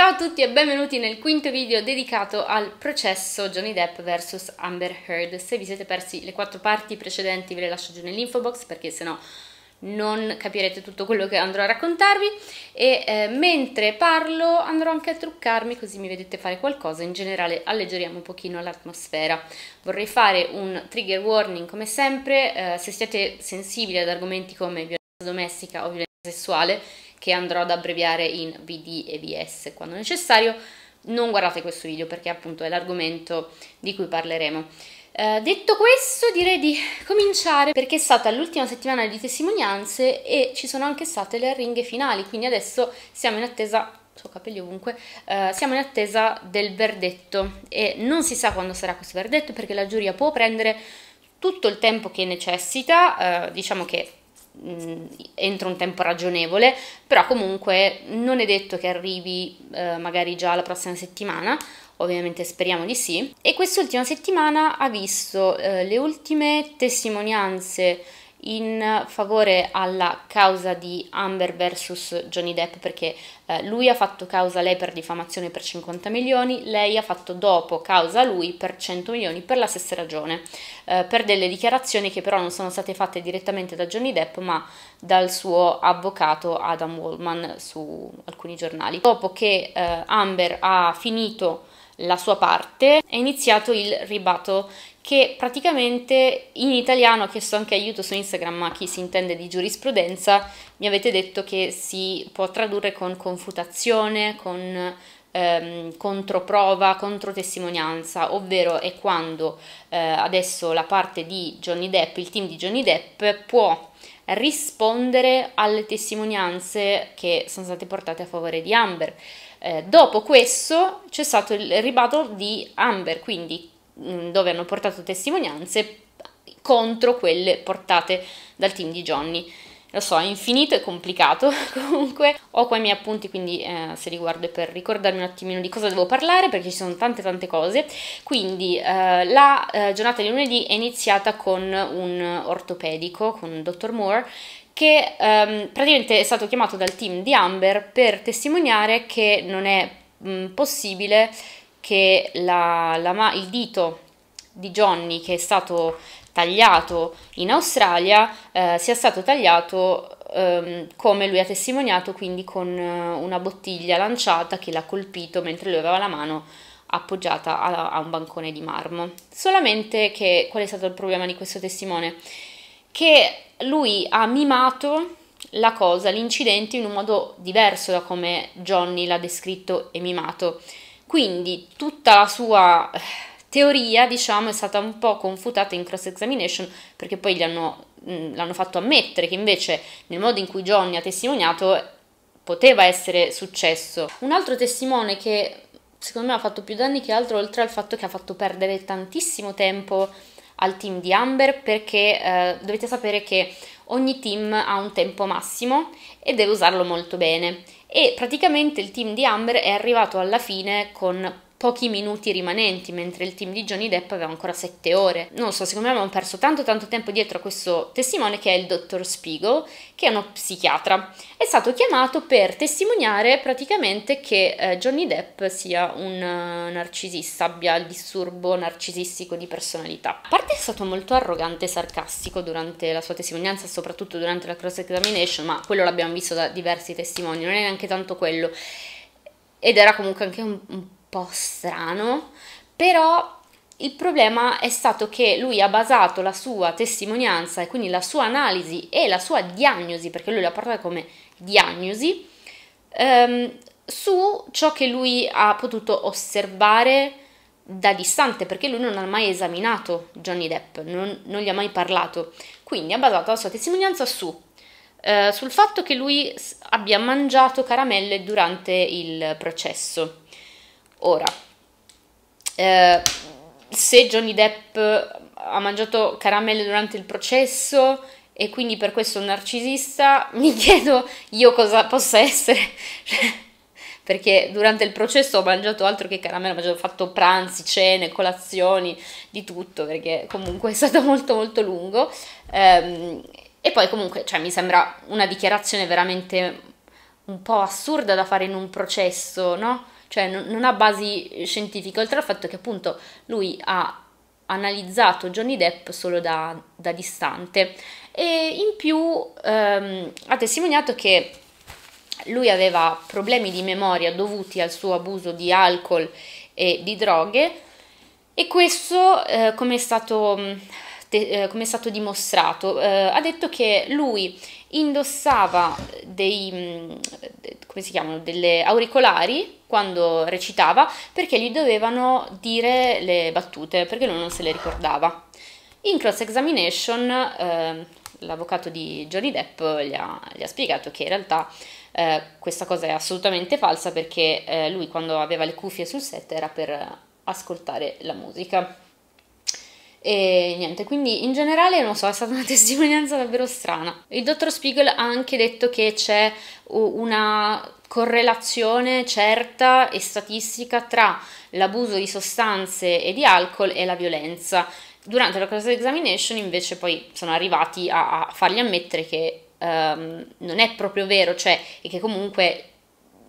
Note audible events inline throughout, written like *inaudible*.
Ciao a tutti e benvenuti nel quinto video dedicato al processo Johnny Depp vs Amber Heard. Se vi siete persi le quattro parti precedenti ve le lascio giù nell'info box perché sennò non capirete tutto quello che andrò a raccontarvi e eh, mentre parlo andrò anche a truccarmi così mi vedete fare qualcosa in generale alleggeriamo un pochino l'atmosfera vorrei fare un trigger warning come sempre eh, se siete sensibili ad argomenti come violenza domestica o violenza sessuale che andrò ad abbreviare in VD e VS quando necessario, non guardate questo video perché appunto è l'argomento di cui parleremo. Eh, detto questo direi di cominciare perché è stata l'ultima settimana di testimonianze e ci sono anche state le arringhe finali, quindi adesso siamo in attesa ho capelli ovunque, eh, siamo in attesa del verdetto e non si sa quando sarà questo verdetto perché la giuria può prendere tutto il tempo che necessita, eh, diciamo che Mm, entro un tempo ragionevole, però comunque non è detto che arrivi eh, magari già la prossima settimana, ovviamente speriamo di sì. E quest'ultima settimana ha visto eh, le ultime testimonianze in favore alla causa di Amber versus Johnny Depp perché eh, lui ha fatto causa a lei per diffamazione per 50 milioni, lei ha fatto dopo causa a lui per 100 milioni per la stessa ragione, eh, per delle dichiarazioni che però non sono state fatte direttamente da Johnny Depp ma dal suo avvocato Adam Wallman su alcuni giornali. Dopo che eh, Amber ha finito la sua parte, è iniziato il ribato che praticamente in italiano ho chiesto anche aiuto su Instagram a chi si intende di giurisprudenza, mi avete detto che si può tradurre con confutazione, con ehm, controprova, controtestimonianza, ovvero è quando eh, adesso la parte di Johnny Depp, il team di Johnny Depp può rispondere alle testimonianze che sono state portate a favore di Amber. Eh, dopo questo c'è stato il ribattle di Amber, quindi mm, dove hanno portato testimonianze contro quelle portate dal team di Johnny. Lo so, è infinito e complicato *laughs* comunque. Ho qua i miei appunti, quindi eh, se li guardo per ricordarmi un attimino di cosa devo parlare, perché ci sono tante tante cose. Quindi eh, la eh, giornata di lunedì è iniziata con un ortopedico, con il dottor Moore, che ehm, praticamente è stato chiamato dal team di Amber per testimoniare che non è mh, possibile che la, la, il dito di Johnny che è stato tagliato in Australia eh, sia stato tagliato ehm, come lui ha testimoniato, quindi con eh, una bottiglia lanciata che l'ha colpito mentre lui aveva la mano appoggiata a, a un bancone di marmo. Solamente che qual è stato il problema di questo testimone? Che lui ha mimato la cosa, l'incidente, in un modo diverso da come Johnny l'ha descritto e mimato. Quindi tutta la sua eh, teoria, diciamo, è stata un po' confutata in cross examination perché poi gli hanno, mh, mm, l'hanno fatto ammettere che invece nel modo in cui Johnny ha testimoniato poteva essere successo. Un altro testimone che secondo me ha fatto più danni che altro, oltre al fatto che ha fatto perdere tantissimo tempo al team di Amber perché eh, dovete sapere che ogni team ha un tempo massimo e deve usarlo molto bene e praticamente il team di Amber è arrivato alla fine con pochi minuti rimanenti, mentre il team di Johnny Depp aveva ancora 7 ore. Non so, secondo me abbiamo perso tanto tanto tempo dietro a questo testimone che è il dottor Spiegel, che è uno psichiatra. È stato chiamato per testimoniare praticamente che eh, Johnny Depp sia un uh, narcisista, abbia il disturbo narcisistico di personalità. A parte è stato molto arrogante e sarcastico durante la sua testimonianza, soprattutto durante la cross examination, ma quello l'abbiamo visto da diversi testimoni, non è neanche tanto quello. Ed era comunque anche un, un po' strano, però il problema è stato che lui ha basato la sua testimonianza e quindi la sua analisi e la sua diagnosi, perché lui la parla come diagnosi, ehm, su ciò che lui ha potuto osservare da distante, perché lui non ha mai esaminato Johnny Depp, non, non gli ha mai parlato. Quindi ha basato la sua testimonianza su, eh, sul fatto che lui abbia mangiato caramelle durante il processo Ora, eh, se Johnny Depp ha mangiato caramelle durante il processo e quindi per questo è un narcisista, *laughs* mi chiedo io cosa possa essere. *laughs* Perché durante il processo ho mangiato altro che caramelle, ho fatto pranzi, cene, colazioni, di tutto, perché comunque è stato *laughs* molto molto lungo. Ehm, e poi comunque, cioè, mi sembra una dichiarazione veramente un po' assurda da fare in un processo, no? cioè non, non ha basi scientifiche, oltre al fatto che appunto lui ha analizzato Johnny Depp solo da, da distante e in più ehm, ha testimoniato che lui aveva problemi di memoria dovuti al suo abuso di alcol e di droghe e questo, eh, come è stato te, eh, come è stato dimostrato, eh, ha detto che lui indossava dei, mm, come si chiamano, delle auricolari quando recitava perché gli dovevano dire le battute, perché lui non se le ricordava. In cross examination eh, l'avvocato di Johnny Depp gli ha, gli ha spiegato che in realtà eh, questa cosa è assolutamente falsa perché eh, lui quando aveva le cuffie sul set era per ascoltare la musica. E niente, quindi in generale non so, è stata una *laughs* testimonianza davvero strana. Il dottor Spiegel ha anche detto che c'è una correlazione certa e statistica tra l'abuso di sostanze e di alcol e la violenza. Durante la cross examination invece poi sono arrivati a, a fargli ammettere che um, non è proprio vero, cioè e che comunque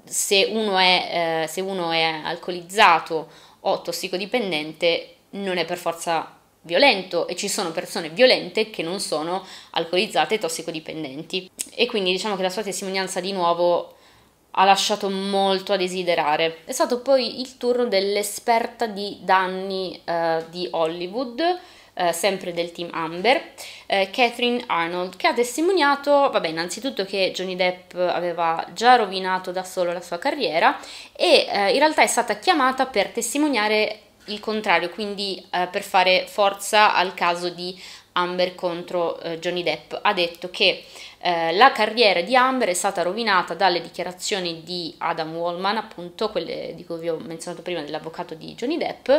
se uno è, eh, se uno è alcolizzato o tossicodipendente non è per forza violento e ci sono persone violente che non sono alcolizzate e tossicodipendenti. E quindi diciamo che la sua testimonianza di nuovo ha lasciato molto a desiderare. È stato poi il turno dell'esperta di danni eh, di Hollywood, eh, sempre del team Amber, eh, Catherine Arnold, che ha testimoniato, vabbè, innanzitutto che Johnny Depp aveva già rovinato da solo la sua carriera e eh, in realtà è stata chiamata per testimoniare il contrario, quindi eh, per fare forza al caso di Amber contro eh, Johnny Depp, ha detto che eh, la carriera di Amber è stata rovinata dalle dichiarazioni di Adam Wallman, appunto quelle di cui vi ho menzionato prima, dell'avvocato di Johnny Depp,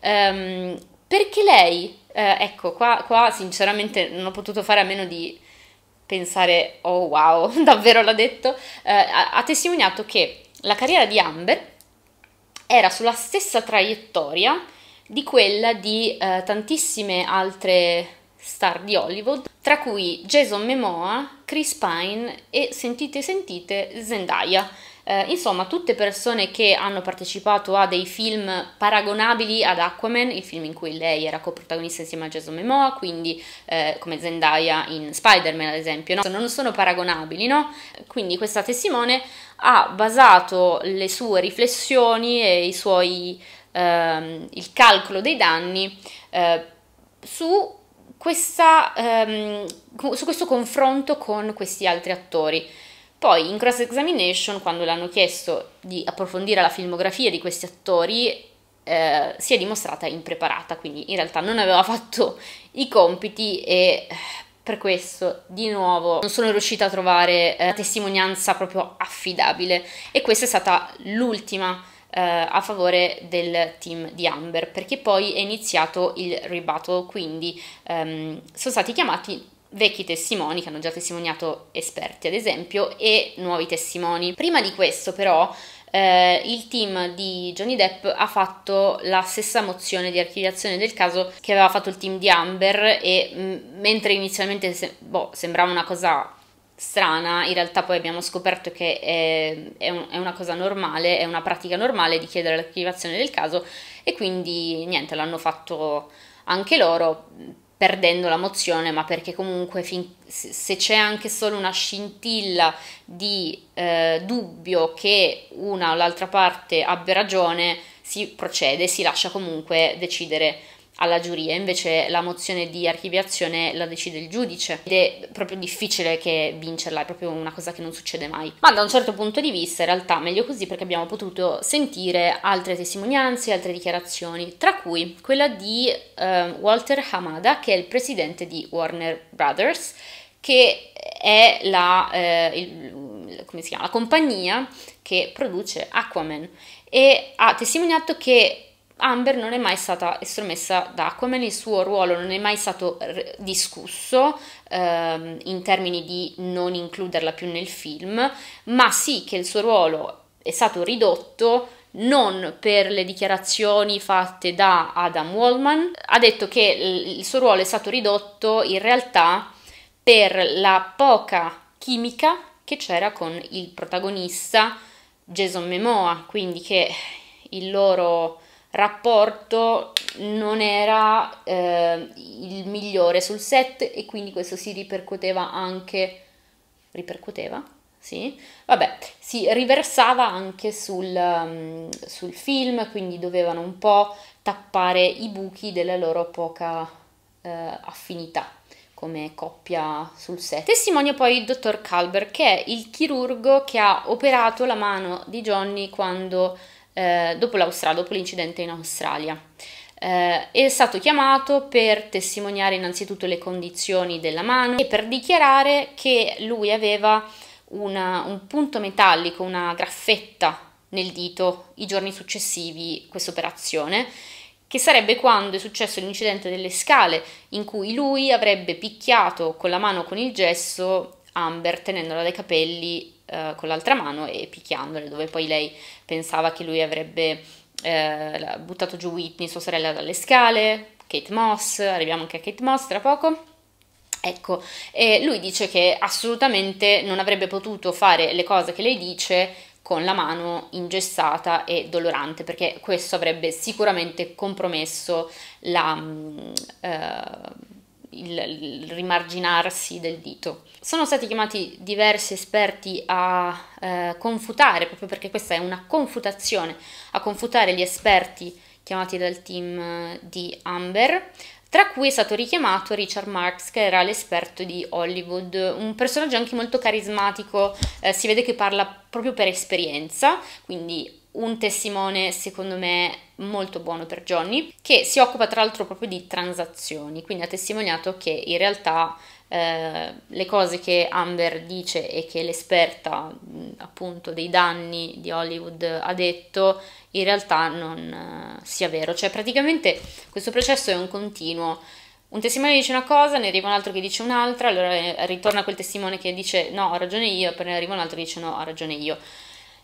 ehm, perché lei, eh, ecco qua, qua sinceramente non ho potuto fare a meno di pensare, oh wow, *laughs* davvero l'ha detto, eh, ha, ha testimoniato che la carriera di Amber era sulla stessa traiettoria di quella di eh, tantissime altre star di Hollywood, tra cui Jason Memoa, Chris Pine e sentite sentite Zendaya eh, insomma, tutte persone che hanno partecipato a dei film paragonabili ad Aquaman, il film in cui lei era coprotagonista insieme a Jason Momoa, quindi eh, come Zendaya in Spider-Man ad esempio, no? non sono paragonabili, no? Quindi questa testimone ha basato le sue riflessioni e suoi, ehm, il calcolo dei danni eh, su, questa, ehm, su questo confronto con questi altri attori. Poi in cross examination, quando le hanno chiesto di approfondire la filmografia di questi attori, eh, si è dimostrata impreparata, quindi in realtà non aveva fatto i compiti e eh, per questo di nuovo non sono riuscita a trovare eh, testimonianza proprio affidabile e questa è stata l'ultima eh, a favore del team di Amber perché poi è iniziato il ribattle, quindi ehm, sono stati chiamati vecchi testimoni che hanno già testimoniato esperti, ad esempio, e nuovi testimoni. Prima di questo, però, eh, il team di Johnny Depp ha fatto la stessa mozione di archiviazione del caso che aveva fatto il team di Amber e m- mm, mentre inizialmente se- boh, sembrava una cosa strana, in realtà poi abbiamo scoperto che è, è, un, è, una cosa normale, è una pratica normale di chiedere l'archiviazione del caso e quindi niente, l'hanno fatto anche loro perdendo la mozione, ma perché comunque fin, se c'è anche solo una scintilla di eh, dubbio che una o l'altra parte abbia ragione, si procede, si lascia comunque decidere alla giuria, invece la mozione di archiviazione la decide il giudice ed è proprio difficile che vincerla, è proprio una cosa che non succede mai. Ma da un certo punto di vista in realtà meglio così perché abbiamo potuto sentire altre testimonianze, altre dichiarazioni, tra cui quella di um, Walter Hamada che è il presidente di Warner Brothers che è la, eh, il, chiama, la compagnia che produce Aquaman e ha testimoniato che Amber non è mai stata estromessa da Aquaman, il suo ruolo non è mai stato discusso ehm, in termini di non includerla più nel film, ma sì che il suo ruolo è stato ridotto non per le dichiarazioni fatte da Adam Wallman, ha detto che il suo ruolo è stato ridotto in realtà per la poca chimica che c'era con il protagonista Jason Memoa, quindi che il loro rapporto non era eh, il migliore sul set e quindi questo si ripercuoteva anche ripercuoteva sì vabbè si riversava anche sul, um, sul film quindi dovevano un po' tappare i buchi della loro poca eh, affinità come coppia sul set. testimonio poi il dottor Calber, che è il chirurgo che ha operato la mano di Johnny quando eh, dopo l'Australia, dopo l'incidente in Australia. Eh, è stato chiamato per testimoniare innanzitutto le condizioni della mano e per dichiarare che lui aveva una, un punto metallico, una graffetta nel dito i giorni successivi a questa operazione, che sarebbe quando è successo l'incidente delle scale in cui lui avrebbe picchiato con la mano con il gesso Amber tenendola dai capelli eh, con l'altra mano e picchiandole, dove poi lei pensava che lui avrebbe eh, buttato giù Whitney, sua sorella, dalle scale, Kate Moss, arriviamo anche a Kate Moss tra poco. Ecco, e lui dice che assolutamente non avrebbe potuto fare le cose che lei dice con la mano ingessata e dolorante, perché questo avrebbe sicuramente compromesso la... Mm, eh, il, il, rimarginarsi del dito. Sono stati chiamati diversi esperti a eh, confutare, proprio perché questa è una confutazione, a confutare gli esperti chiamati dal team eh, di Amber, tra cui è stato richiamato Richard Marx, che era l'esperto di Hollywood, un personaggio anche molto carismatico, eh, si vede che parla proprio per esperienza, quindi un testimone secondo me molto buono per Johnny, che si occupa tra l'altro proprio di transazioni, quindi ha testimoniato che in realtà eh, le cose che Amber dice e che l'esperta appunto dei danni di Hollywood ha detto in realtà non eh, sia vero, cioè praticamente questo processo è un continuo. Un testimone dice una cosa, ne arriva un altro che dice un'altra, allora eh, ritorna quel testimone che dice no, ho ragione io, poi ne arriva un altro che dice no, ho ragione io.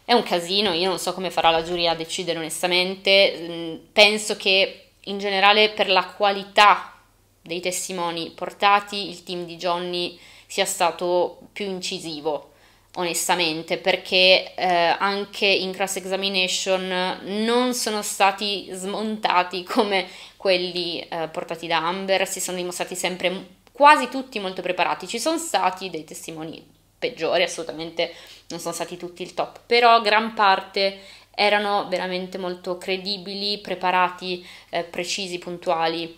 È un casino, io non so come farà la giuria a decidere onestamente, mm, penso che in generale per la qualità dei testimoni portati il team di Johnny sia stato più incisivo, onestamente, perché eh, anche in cross examination non sono stati smontati come quelli eh, portati da Amber, si sono dimostrati sempre quasi tutti molto preparati. Ci sono stati dei testimoni peggiori, assolutamente non sono stati tutti il top, però gran parte erano veramente molto credibili, preparati, eh, precisi, puntuali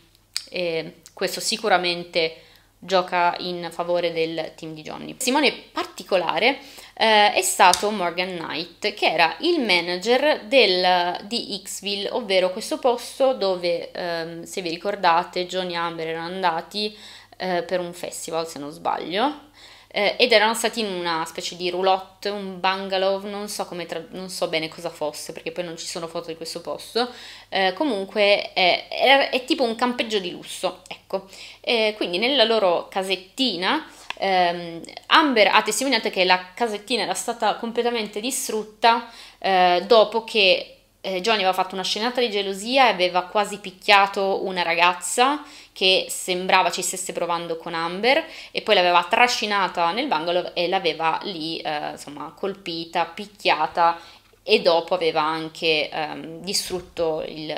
e questo sicuramente gioca in favore del team di Johnny. Simone particolare eh, è stato Morgan Knight, che era il manager del, di Xville, ovvero questo posto dove, ehm, se vi ricordate, Johnny e Amber erano andati eh, per un festival, se non sbaglio, eh, ed erano stati in una specie di roulotte, un bungalow, non so, tra- non so, bene cosa fosse perché poi non ci sono foto di questo posto, eh, comunque è, eh, è, è, tipo un campeggio di lusso, ecco, eh, quindi nella loro casettina Um, Amber ha testimoniato che la casettina era stata completamente distrutta uh, dopo che eh, Johnny aveva fatto una scenata di gelosia e aveva quasi picchiato una ragazza che sembrava ci stesse provando con Amber e poi l'aveva trascinata nel bungalow e l'aveva lì eh, insomma colpita, picchiata e dopo aveva anche ehm, distrutto il,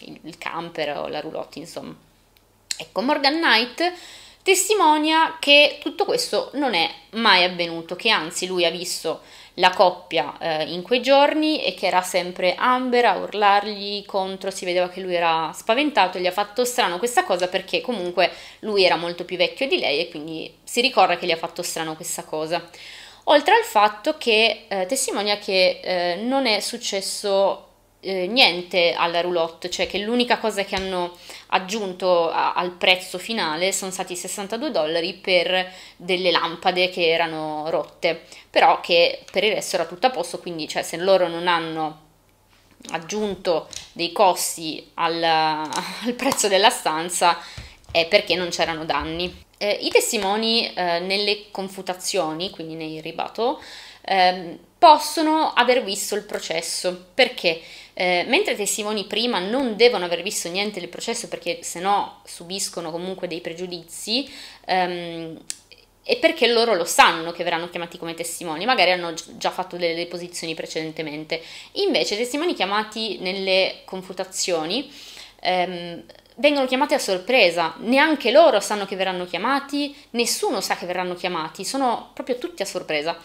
il, il, camper o la roulotte insomma. Ecco Morgan Knight testimonia che tutto questo non è mai avvenuto, che anzi lui ha visto la coppia eh, in quei giorni e che era sempre Amber a urlargli contro, si vedeva che lui era spaventato, gli ha fatto strano questa cosa perché comunque lui era molto più vecchio di lei e quindi si ricorda che gli ha fatto strano questa cosa. Oltre al fatto che eh, testimonia che eh, non è successo eh, niente alla roulotte, cioè che l'unica cosa che hanno aggiunto a, al prezzo finale sono stati 62 dollari per delle lampade che erano rotte, però che per il resto era tutto a posto, quindi cioè, se loro non hanno aggiunto dei costi al, *laughs* al prezzo della stanza è perché non c'erano danni. Eh, I testimoni eh, nelle confutazioni, quindi nei ribato, ehm, possono aver visto il processo perché eh, mentre i testimoni prima non devono aver visto niente del processo perché se no subiscono comunque dei pregiudizi, ehm, e perché loro lo sanno che verranno chiamati come testimoni, magari hanno già fatto delle deposizioni precedentemente. Invece i testimoni chiamati nelle confutazioni ehm, vengono chiamati a sorpresa, neanche loro sanno che verranno chiamati, nessuno sa che verranno chiamati, sono proprio tutti a sorpresa.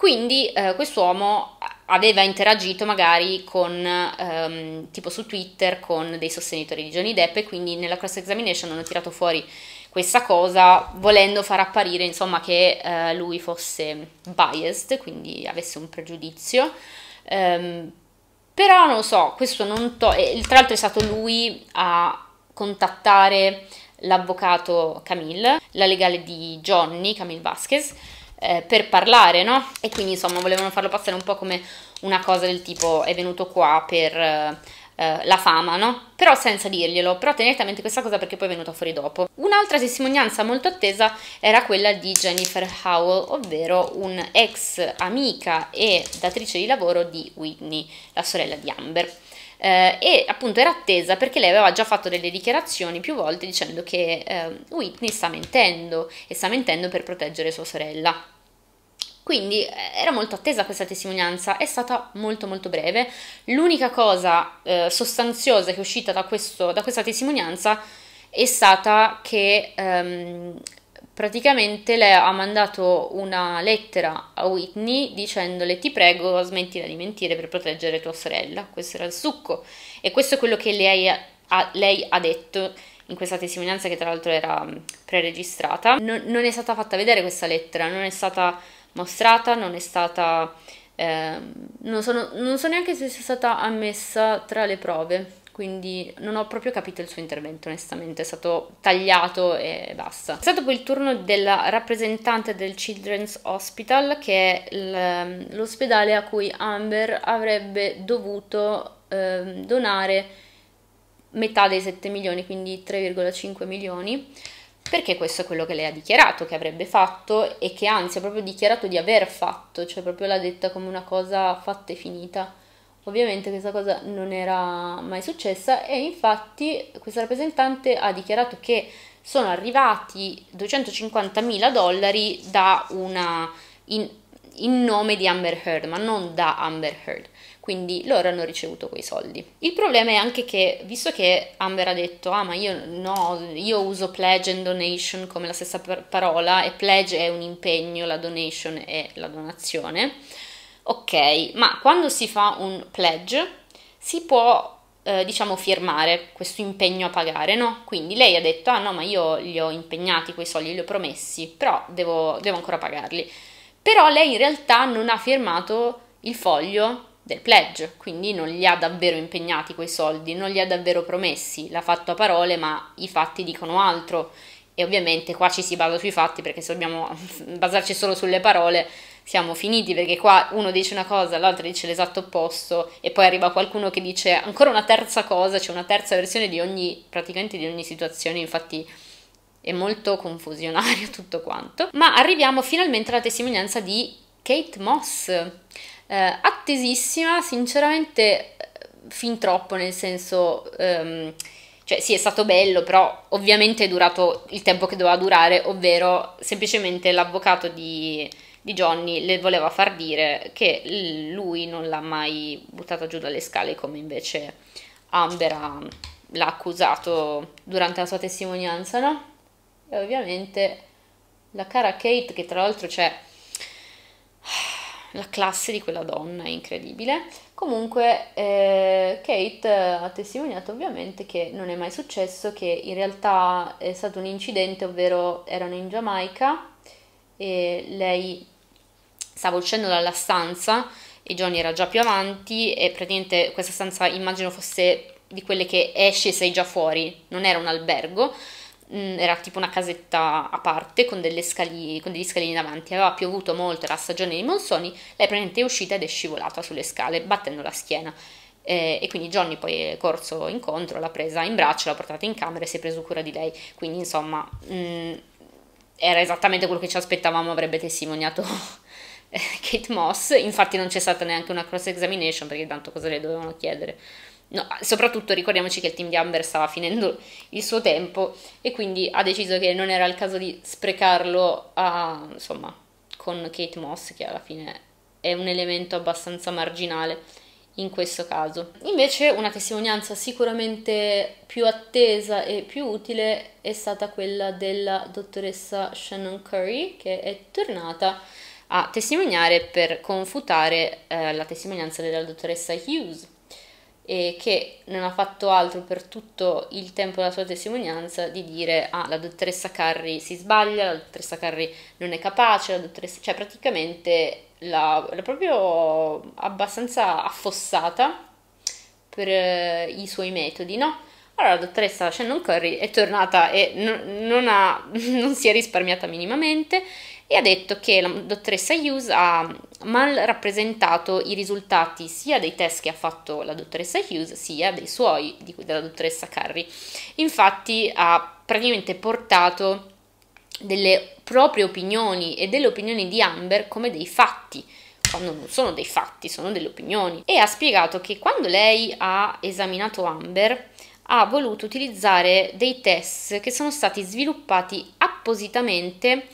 Quindi eh, quest'uomo aveva interagito magari con, ehm, tipo su Twitter, con dei sostenitori di Johnny Depp e quindi nella cross examination hanno tirato fuori questa cosa volendo far apparire insomma che eh, lui fosse biased, quindi avesse un pregiudizio. Ehm, però non lo so, questo non to- tra l'altro è stato lui a contattare l'avvocato Camille, la legale di Johnny, Camille Vasquez, eh, per parlare, no? E quindi insomma volevano farlo passare un po' come una cosa del tipo è venuto qua per eh, eh, la fama, no? Però senza dirglielo, però tenete a mente questa cosa perché poi è venuta fuori dopo. Un'altra testimonianza molto attesa era quella di Jennifer Howell, ovvero un ex amica e datrice di lavoro di Whitney, la sorella di Amber eh, e appunto era attesa perché lei aveva già fatto delle dichiarazioni più volte dicendo che eh, Whitney sta mentendo e sta mentendo per proteggere sua sorella. Quindi eh, era molto attesa questa testimonianza, è stata molto molto breve. L'unica cosa eh, sostanziosa che è uscita da, questo, da, questa testimonianza è stata che ehm, praticamente lei ha mandato una lettera a Whitney dicendole ti prego smettila di mentire per proteggere tua sorella, questo era il succo e questo è quello che lei ha, lei ha detto in questa testimonianza che tra l'altro era preregistrata. Non, non è stata fatta vedere questa lettera, non è stata mostrata, non è stata... Eh, non, so, non so neanche se sia stata ammessa tra le prove quindi non ho proprio capito il suo intervento, onestamente, è stato tagliato e basta. È stato poi il turno della rappresentante del Children's Hospital, che è l'ospedale a cui Amber avrebbe dovuto eh, donare metà dei 7 milioni, quindi 3,5 milioni perché questo è quello che lei ha dichiarato che avrebbe fatto e che anzi ha proprio dichiarato di aver fatto, cioè proprio l'ha detta come una cosa fatta e finita. Ovviamente questa cosa non era mai successa e infatti questa rappresentante ha dichiarato che sono arrivati 250.000 dollari da una, in, in nome di Amber Heard, ma non da Amber Heard. Quindi loro hanno ricevuto quei soldi. Il problema è anche che, visto che Amber ha detto, ah ma io no, io uso pledge and donation come la stessa parola, e pledge è un impegno, la donation è la donazione, Ok, ma quando si fa un pledge si può, eh, diciamo, firmare questo impegno a pagare, no? Quindi lei ha detto, ah no, ma io li ho impegnati quei soldi, li ho promessi, però devo, devo ancora pagarli. Però lei in realtà non ha firmato il foglio del pledge, quindi non gli ha davvero impegnati quei soldi, non li ha davvero promessi, l'ha fatto a parole, ma i fatti dicono altro. E ovviamente qua ci si basa sui fatti perché se dobbiamo *laughs* basarci solo sulle parole siamo finiti perché qua uno dice una cosa, l'altro dice l'esatto opposto e poi arriva qualcuno che dice ancora una terza cosa, c'è cioè una terza versione di ogni, praticamente di ogni situazione, infatti è molto confusionario *laughs* tutto quanto. Ma arriviamo finalmente alla testimonianza di Kate Moss, eh, attesissima, sinceramente eh, fin troppo, nel senso... Ehm, cioè sì è stato bello, però ovviamente è durato il tempo che doveva durare, ovvero semplicemente l'avvocato di, di Johnny le voleva far dire che lui non l'ha mai buttata giù dalle scale come invece Amber ha, l'ha accusato durante la sua testimonianza, no? E ovviamente la cara Kate, che tra l'altro c'è la classe di quella donna è incredibile. Comunque eh, Kate ha testimoniato ovviamente che non è mai successo, che in realtà è stato un incidente, ovvero erano in Giamaica eh, lei stava uscendo dalla stanza e Johnny era già più avanti e praticamente questa stanza immagino fosse di quelle che esce e sei già fuori, non era un albergo, mm, era tipo una casetta a parte con, scali, con degli scalini davanti, aveva piovuto molto, era stagione dei monsoni, lei praticamente è uscita ed è scivolata sulle scale battendo la schiena. Eh, e quindi Johnny poi è corso incontro, l'ha presa in braccio, l'ha portata in camera e si è preso cura di lei. Quindi insomma, mh, mm, era esattamente quello che ci aspettavamo avrebbe testimoniato *laughs* Kate Moss, infatti non c'è stata neanche una cross examination perché tanto cosa le dovevano chiedere. No, soprattutto ricordiamoci che il team di Amber stava finendo il suo tempo e quindi ha deciso che non era il caso di sprecarlo a, insomma, con Kate Moss che alla fine è un elemento abbastanza marginale in questo caso. Invece una testimonianza sicuramente più attesa e più utile è stata quella della dottoressa Shannon Curry che è tornata a testimoniare per confutare eh, la testimonianza della dottoressa Hughes e che non ha fatto altro per tutto il tempo della sua testimonianza di dire ah la dottoressa Curry si sbaglia, la dottoressa Curry non è capace, la dottoressa... cioè praticamente la, la proprio abbastanza affossata per eh, i suoi metodi, no? Allora la dottoressa Shannon Curry è tornata e non, non, ha, *laughs* non si è risparmiata minimamente e ha detto che la dottoressa Hughes ha mal rappresentato i risultati sia dei test che ha fatto la dottoressa Hughes sia dei suoi, di, della dottoressa Curry. Infatti ha praticamente portato delle proprie opinioni e delle opinioni di Amber come dei fatti quando non sono dei fatti, sono delle opinioni. E ha spiegato che quando lei ha esaminato Amber ha voluto utilizzare dei test che sono stati sviluppati appositamente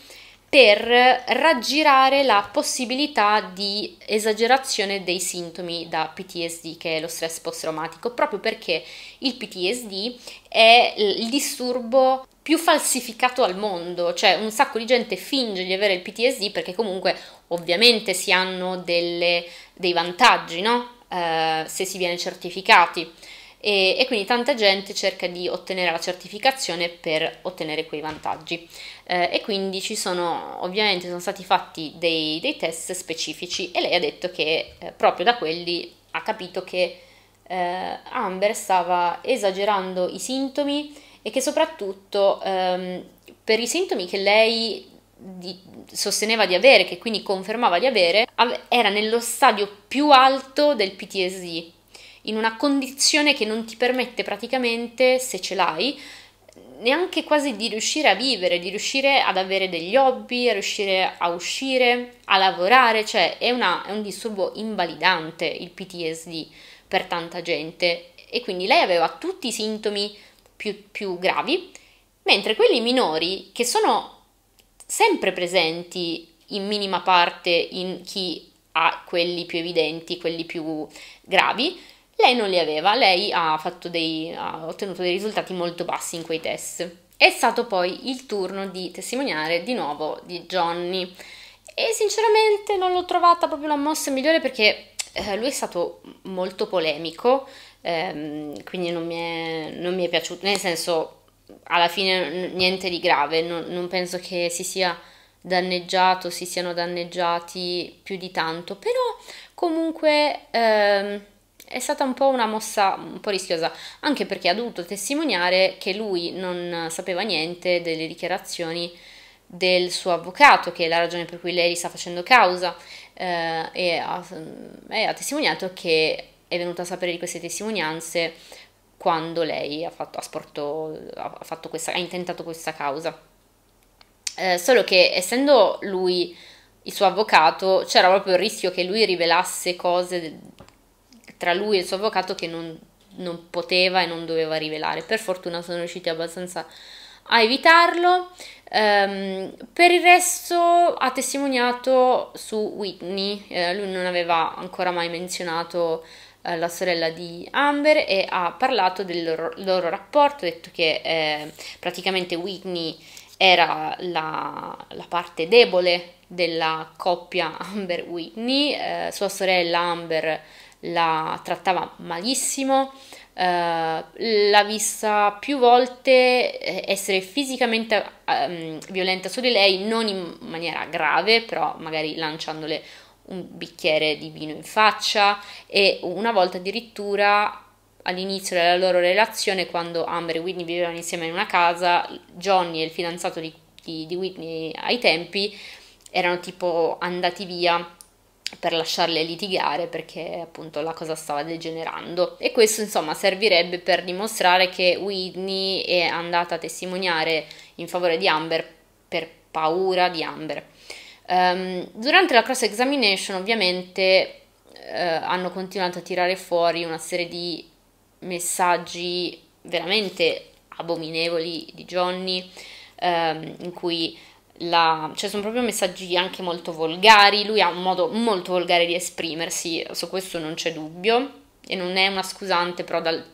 per raggirare la possibilità di esagerazione dei sintomi da PTSD, che è lo stress post-traumatico, proprio perché il PTSD è il disturbo più falsificato al mondo, cioè un sacco di gente finge di avere il PTSD perché comunque ovviamente si hanno delle, dei vantaggi, no? Eh, se si viene certificati. E, e, quindi tanta gente cerca di ottenere la certificazione per ottenere quei vantaggi. Eh, e quindi ci sono, ovviamente, sono stati fatti dei, dei test specifici e lei ha detto che eh, proprio da quelli ha capito che eh, Amber stava esagerando i sintomi e che soprattutto ehm, per i sintomi che lei di, sosteneva di avere, che quindi confermava di avere, ave, era nello stadio più alto del PTSD, in una condizione che non ti permette praticamente, se ce l'hai, neanche quasi di riuscire a vivere, di riuscire ad avere degli hobby, a riuscire a uscire, a lavorare, cioè è, una, è un disturbo invalidante il PTSD per tanta gente e quindi lei aveva tutti i sintomi più, più gravi, mentre quelli minori, che sono sempre presenti in minima parte in chi ha quelli più evidenti, quelli più gravi, lei non li aveva, lei ha, dei, ha, ottenuto dei risultati molto bassi in quei test. È stato poi il turno di testimoniare di nuovo di Johnny e sinceramente non l'ho trovata proprio la mossa migliore perché eh, lui è stato molto polemico ehm, quindi non mi, è, non mi, è, piaciuto, nel senso alla fine niente di grave, non, non penso che si sia danneggiato, si siano danneggiati più di tanto, però comunque ehm, è stata un po' una mossa un po' rischiosa, anche perché ha dovuto testimoniare che lui non sapeva niente delle dichiarazioni del suo avvocato, che è la ragione per cui lei sta facendo causa, eh, e, ha, mm, e ha testimoniato che è venuta a sapere di queste testimonianze quando lei ha, fatto, ha, sporto, ha, fatto questa, ha intentato questa causa. Eh, solo che essendo lui il suo avvocato, c'era proprio il rischio che lui rivelasse cose tra lui e il suo avvocato che non, non poteva e non doveva rivelare. Per fortuna sono riusciti abbastanza a evitarlo. Um, per il resto ha testimoniato su Whitney, eh, lui non aveva ancora mai menzionato eh, la sorella di Amber, e ha parlato del loro, loro rapporto, ha detto che eh, praticamente Whitney era la, la, parte debole della coppia Amber-Whitney, eh, sua sorella Amber la trattava malissimo, Uh, l'ha vista più volte eh, essere fisicamente um, violenta su di lei, non in maniera grave, però magari lanciandole un bicchiere di vino in faccia e una volta addirittura all'inizio della loro relazione, quando Amber e Whitney vivevano insieme in una casa, Johnny e il fidanzato di, di, di Whitney ai tempi erano tipo andati via per lasciarle litigare perché appunto la cosa stava degenerando e questo insomma servirebbe per dimostrare che Whitney è andata a testimoniare in favore di Amber per paura di Amber Um, durante la cross examination ovviamente eh, hanno continuato a tirare fuori una serie di messaggi veramente abominevoli di Johnny, ehm, in cui la, cioè sono proprio messaggi anche molto volgari, lui ha un modo molto volgare di esprimersi, su questo non c'è dubbio e non è una scusante, però dal,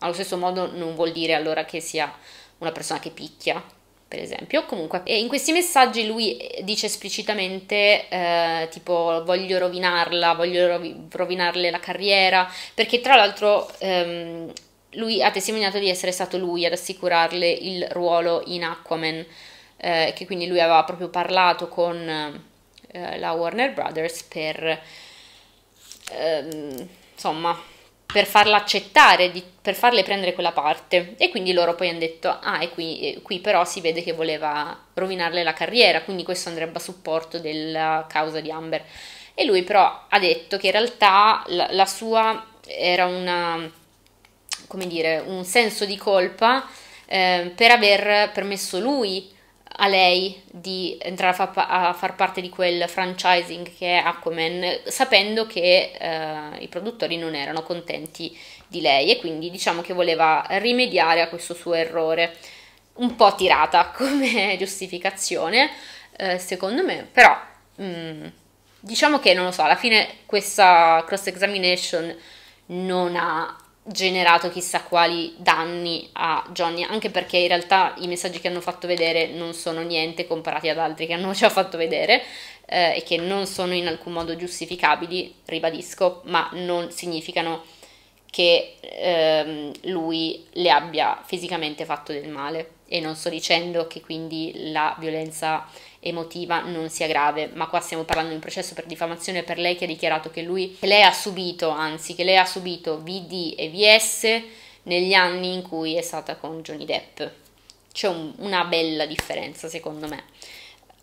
allo stesso modo non vuol dire allora che sia una persona che picchia, per esempio. Comunque, in questi messaggi lui eh, dice esplicitamente eh, tipo voglio rovinarla, voglio rovinarle la carriera, perché tra l'altro ehm, lui ha testimoniato di essere stato lui ad assicurarle il ruolo in Aquaman, eh, che quindi lui aveva proprio parlato con eh, la Warner Brothers per... Ehm, insomma per farla accettare, di, per farle prendere quella parte. E quindi loro poi hanno detto, ah, e qui, qui però si vede che voleva rovinarle la carriera, quindi questo andrebbe a supporto della causa di Amber. E lui però ha detto che in realtà la, la sua era una, come dire, un senso di colpa eh, per aver permesso lui a lei di entrare a, fa a far parte di quel franchising che è Aquaman, sapendo che eh, i produttori non erano contenti di lei e quindi diciamo che voleva rimediare a questo suo errore, un po' tirata *laughs* come giustificazione, eh, secondo me, però mh, mm, diciamo che non lo so, alla fine questa cross examination non ha generato chissà quali danni a Johnny, anche perché in realtà i messaggi che hanno fatto vedere non sono niente comparati ad altri che hanno *laughs* già fatto vedere eh, e che non sono in alcun modo giustificabili, ribadisco, ma non significano che ehm, lui le abbia fisicamente fatto del male e non sto dicendo che quindi la violenza emotiva non sia grave, ma qua stiamo parlando di un processo per diffamazione per lei che ha dichiarato che lui che lei ha subito, anzi che lei ha subito VD e VS negli anni in cui è stata con Johnny Depp. C'è un, una bella differenza, secondo me.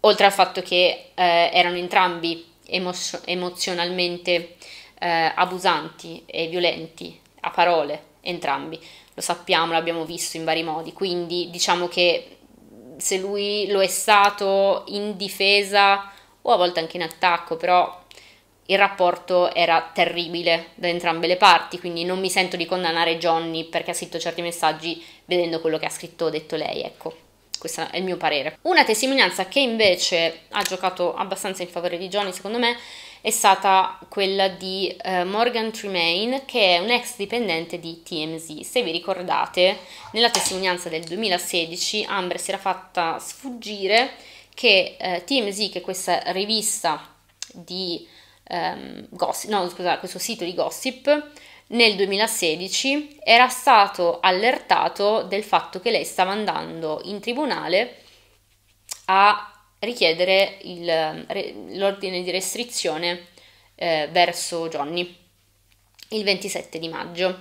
Oltre al fatto che eh, erano entrambi emozio- emozionalmente eh, abusanti e violenti a parole, entrambi. Lo sappiamo, l'abbiamo visto in vari modi, quindi diciamo che se lui lo è stato in difesa o a volte anche in attacco, però il rapporto era terribile da entrambe le parti, quindi non mi sento di condannare Johnny perché ha scritto certi messaggi vedendo quello che ha scritto o detto lei, ecco. Questo è il mio parere. Una testimonianza che invece ha giocato abbastanza in favore di Johnny, secondo me, è stata quella di eh, Morgan Tremaine, che è un ex dipendente di TMZ. Se vi ricordate, nella testimonianza del 2016 Amber si era fatta sfuggire che eh, TMZ, che è questa rivista di ehm, gossip, no, scusate, questo sito di gossip, nel 2016 era stato allertato del fatto che lei stava andando in tribunale a richiedere il, l'ordine di restrizione eh, verso Johnny il 27 di maggio.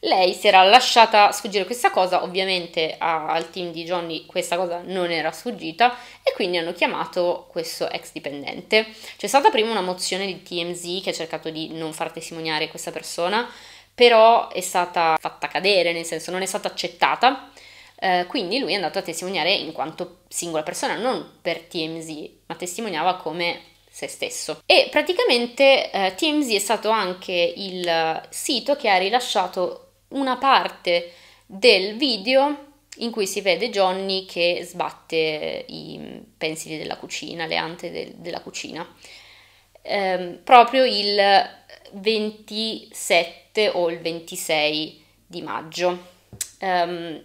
Lei si era lasciata sfuggire questa cosa, ovviamente a, al team di Johnny questa cosa non era sfuggita e quindi hanno chiamato questo ex dipendente. C'è stata prima una mozione di TMZ che ha cercato di non far testimoniare questa persona, però è stata fatta cadere, nel senso non è stata accettata eh, quindi lui è andato a testimoniare in quanto singola persona, non per TMZ, ma testimoniava come se stesso. E praticamente eh, TMZ è stato anche il sito che ha rilasciato una parte del video in cui si vede Johnny che sbatte i pensili della cucina, le ante de- della cucina. Ehm, proprio il 27 o il 26 di maggio. Ehm,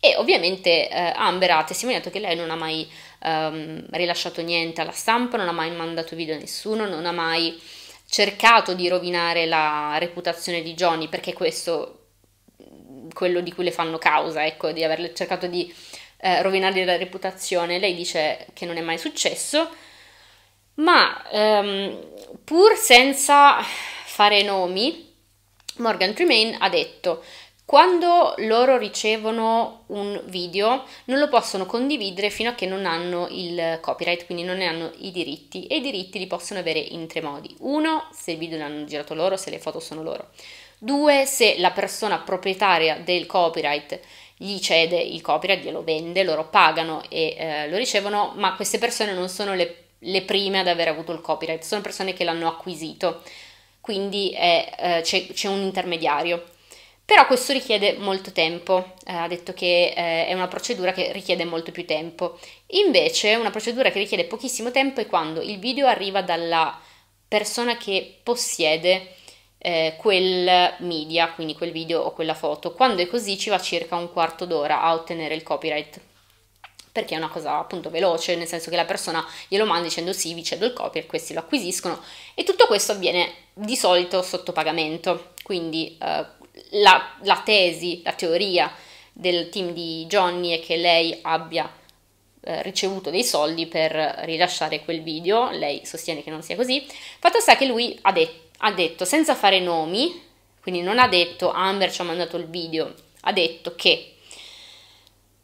e ovviamente eh, Amber ha testimoniato che lei non ha mai ehm, rilasciato niente alla stampa, non ha mai mandato video a nessuno, non ha mai cercato di rovinare la reputazione di Johnny perché questo quello di cui le fanno causa, ecco, di aver cercato di eh, rovinargli la reputazione. Lei dice che non è mai successo, ma ehm, pur senza fare nomi, Morgan Tremaine ha detto quando loro ricevono un video non lo possono condividere fino a che non hanno il copyright, quindi non ne hanno i diritti e i diritti li possono avere in tre modi. Uno, se il video l'hanno girato loro, se le foto sono loro. Due, se la persona proprietaria del copyright gli cede il copyright, glielo vende, loro pagano e eh, lo ricevono, ma queste persone non sono le, le prime ad aver avuto il copyright, sono persone che l'hanno acquisito, quindi è, eh, c'è, c'è un intermediario. Però questo richiede molto tempo, eh, ha detto che eh, è una procedura che richiede molto più tempo. Invece una procedura che richiede pochissimo tempo è quando il video arriva dalla persona che possiede eh, quel media, quindi quel video o quella foto. Quando è così ci va circa un quarto d'ora a ottenere il copyright. Perché è una cosa appunto veloce, nel senso che la persona glielo manda dicendo sì, vi cedo il copyright, questi lo acquisiscono e tutto questo avviene di solito sotto pagamento. Quindi eh, la, la tesi, la teoria del team di Johnny è che lei abbia eh, ricevuto dei soldi per rilasciare quel video, lei sostiene che non sia così. Fatto sta che lui ha, de- ha, detto, senza fare nomi, quindi non ha detto Amber ci ha mandato il video, ha detto che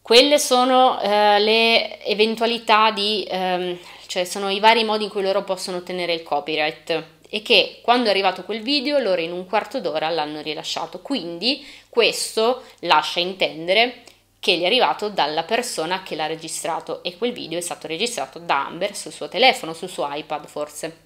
quelle sono eh, le eventualità di, ehm, cioè sono i vari modi in cui loro possono ottenere il copyright e che quando è arrivato quel video loro in un quarto d'ora l'hanno rilasciato. Quindi questo lascia intendere che gli è arrivato dalla persona che l'ha registrato e quel video è stato registrato da Amber sul suo telefono, sul suo iPad forse.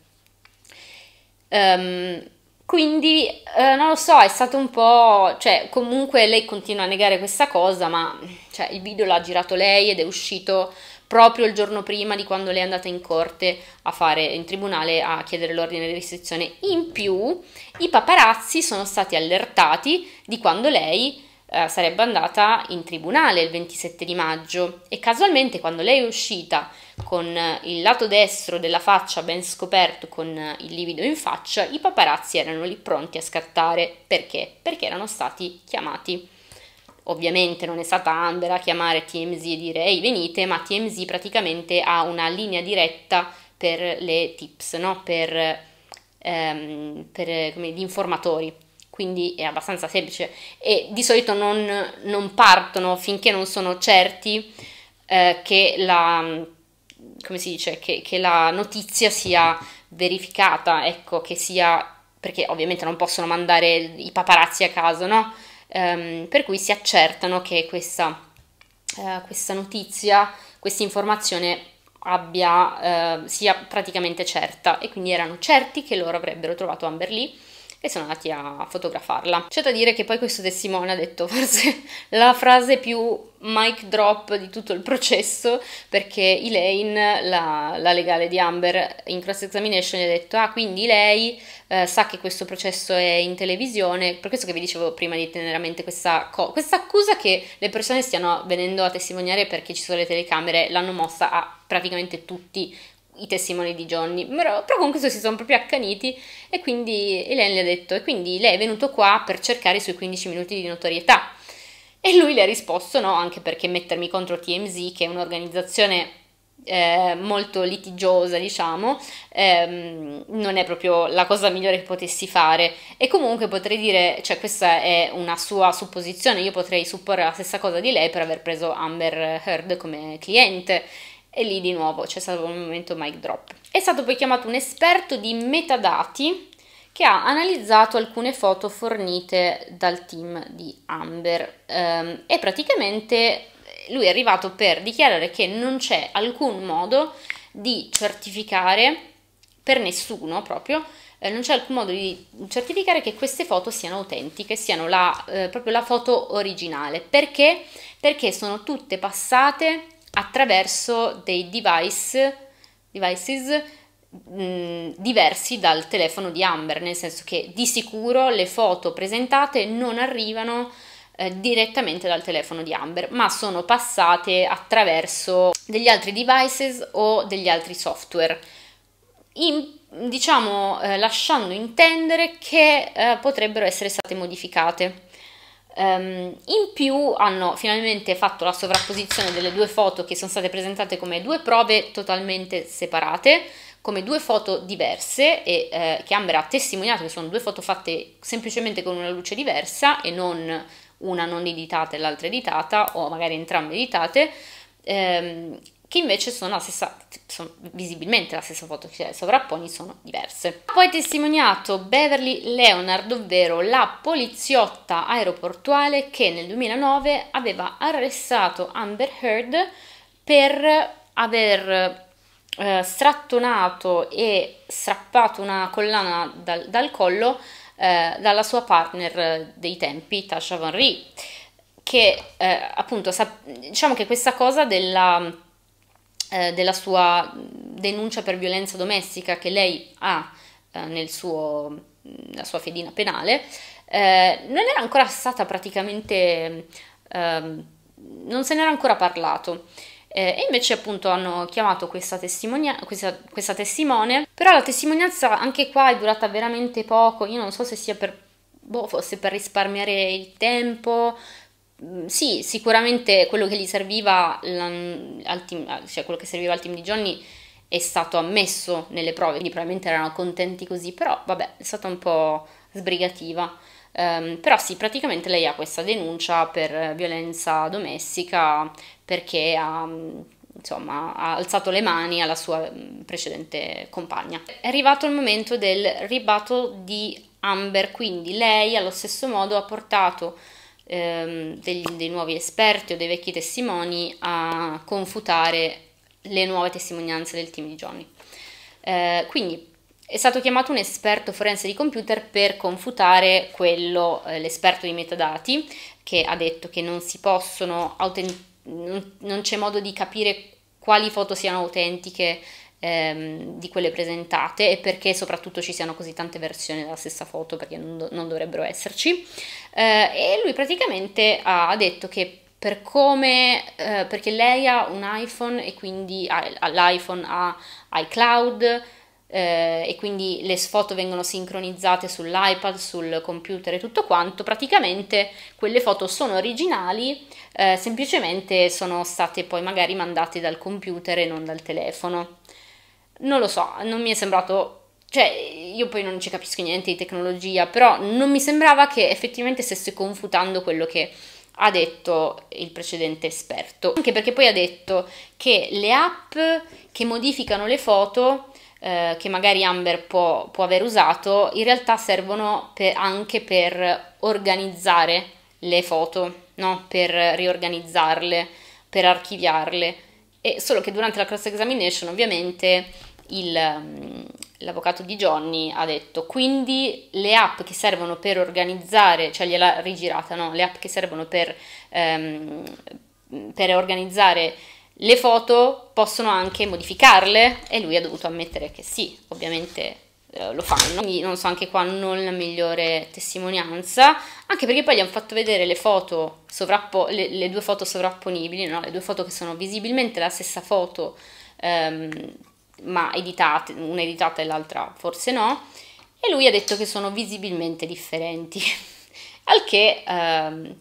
Um, quindi eh, non lo so, è stato un po'. cioè, comunque lei continua a negare questa cosa, ma cioè, il video l'ha girato lei ed è uscito proprio il giorno prima di quando lei è andata in corte a fare in tribunale a chiedere l'ordine di restrizione. In più, i paparazzi sono stati allertati di quando lei eh, sarebbe andata in tribunale il 27 di maggio e casualmente quando lei è uscita con eh, il lato destro della faccia ben scoperto con eh, il livido in faccia, i paparazzi erano lì pronti a scattare. Perché? Perché erano stati chiamati. Ovviamente non è stata Amber a chiamare TMZ e dire ehi venite, ma TMZ praticamente ha una linea diretta per le tips, no? per, ehm, per come, gli informatori. Quindi è abbastanza semplice e di solito non, non partono finché non sono certi eh, che, la, dice, che, che la notizia sia verificata, ecco, che sia perché ovviamente non possono mandare i paparazzi a caso, no? ehm, per cui si accertano che questa, eh, questa notizia, questa informazione abbia, eh, sia praticamente certa e quindi erano certi che loro avrebbero trovato Amber Lee e sono andati a fotografarla. C'è da dire che poi questo testimone ha detto *laughs* forse la frase più mic drop di tutto il processo perché Elaine, la, la legale di Amber, in cross examination ha detto ah quindi lei eh, sa che questo processo è in televisione, per questo che vi dicevo prima di tenere a mente questa, co- questa accusa che le persone stiano venendo a testimoniare perché ci sono le telecamere, l'hanno mossa a praticamente tutti i testimoni di Johnny, però, però con si sono proprio accaniti e quindi Elaine le ha detto, e quindi lei è venuto qua per cercare i suoi 15 minuti di notorietà. E lui le ha risposto no, anche perché mettermi contro TMZ, che è un'organizzazione eh, molto litigiosa, diciamo, ehm, non è proprio la cosa migliore che potessi fare. E comunque potrei dire, cioè questa è una sua supposizione, io potrei supporre la stessa cosa di lei per aver preso Amber Heard come cliente e lì di nuovo c'è stato un momento mic drop. È stato poi chiamato un esperto di metadati che ha analizzato alcune foto fornite dal team di Amber ehm, e praticamente lui è arrivato per dichiarare che non c'è alcun modo di certificare per nessuno proprio eh, non c'è alcun modo di certificare che queste foto siano autentiche, siano la, eh, proprio la foto originale. Perché? Perché sono tutte passate attraverso dei device, devices mh, diversi dal telefono di Amber, nel senso che di sicuro le foto presentate non arrivano eh, direttamente dal telefono di Amber, ma sono passate attraverso degli altri devices o degli altri software. In diciamo eh, lasciando intendere che eh, potrebbero essere state modificate. Um, in più hanno finalmente fatto la sovrapposizione delle due foto che sono state presentate come due prove totalmente separate, come due foto diverse e eh, che Amber ha testimoniato che sono due foto fatte semplicemente con una luce diversa e non una non editata e l'altra editata o magari entrambe editate. Ehm, che invece sono la stessa, sono visibilmente la stessa foto che cioè sovrapponi, sono diverse. Ha poi testimoniato Beverly Leonard, ovvero la poliziotta aeroportuale che nel 2009 aveva arrestato Amber Heard per aver eh, strattonato e strappato una collana dal, dal collo eh, dalla sua partner dei tempi, Tasha Van Rie, che eh, appunto, sa- diciamo che questa cosa della eh, della sua denuncia per violenza domestica che lei ha eh, nel suo, nella sua fedina penale, eh, non era ancora stata praticamente, ehm, non se n'era ancora parlato. Eh, e invece appunto hanno chiamato questa, questa, questa testimone, però la testimonianza anche qua è durata veramente poco, io non so se sia per boh, forse per risparmiare il tempo, Mm, sì, sicuramente quello che gli serviva, al team, cioè quello che serviva al team di Johnny è stato ammesso nelle prove, quindi probabilmente erano contenti così, però vabbè, è stata un po' sbrigativa. Um, però sì, praticamente lei ha questa denuncia per violenza domestica perché ha, mm, insomma, ha alzato le mani alla sua mm, precedente compagna. È arrivato il momento del ribatto di Amber, quindi lei allo stesso modo ha portato ehm, degli, dei nuovi esperti o dei vecchi testimoni a confutare le nuove testimonianze del team di Johnny. Eh, quindi è stato chiamato un esperto forense di computer per confutare quello, eh, l'esperto di metadati, che ha detto che non si possono autent- non c'è modo di capire quali foto siano autentiche ehm, di quelle presentate e perché soprattutto ci siano così tante versioni della stessa foto perché non, do- non dovrebbero esserci eh, e lui praticamente ha detto che per come, eh, perché lei ha un iPhone e quindi ha, l'iPhone ha iCloud eh, e quindi le foto vengono sincronizzate sull'iPad, sul computer e tutto quanto, praticamente quelle foto sono originali, eh, semplicemente sono state poi magari mandate dal computer e non dal telefono non lo so, non mi è sembrato cioè io poi non ci capisco niente di tecnologia, però non mi sembrava che effettivamente stesse confutando quello che ha detto il precedente esperto, anche perché poi ha detto che le app che modificano le foto eh, che magari Amber può, può, aver usato, in realtà servono per, anche per organizzare le foto, no? per riorganizzarle, per archiviarle, e solo che durante la cross examination ovviamente il, mm, l'avvocato di Johnny ha detto quindi le app che servono per organizzare, cioè gliela rigirata, no? le app che servono per, ehm, per organizzare le foto possono anche modificarle e lui ha dovuto ammettere che sì, ovviamente eh, lo fanno. Quindi non so, anche qua non la migliore testimonianza, anche perché poi gli hanno fatto vedere le foto, sovrappo- le, le due foto sovrapponibili, no? le due foto che sono visibilmente la stessa foto ehm, ma editate, una editata e l'altra forse no, e lui ha detto che sono visibilmente differenti. *laughs* Al che ehm,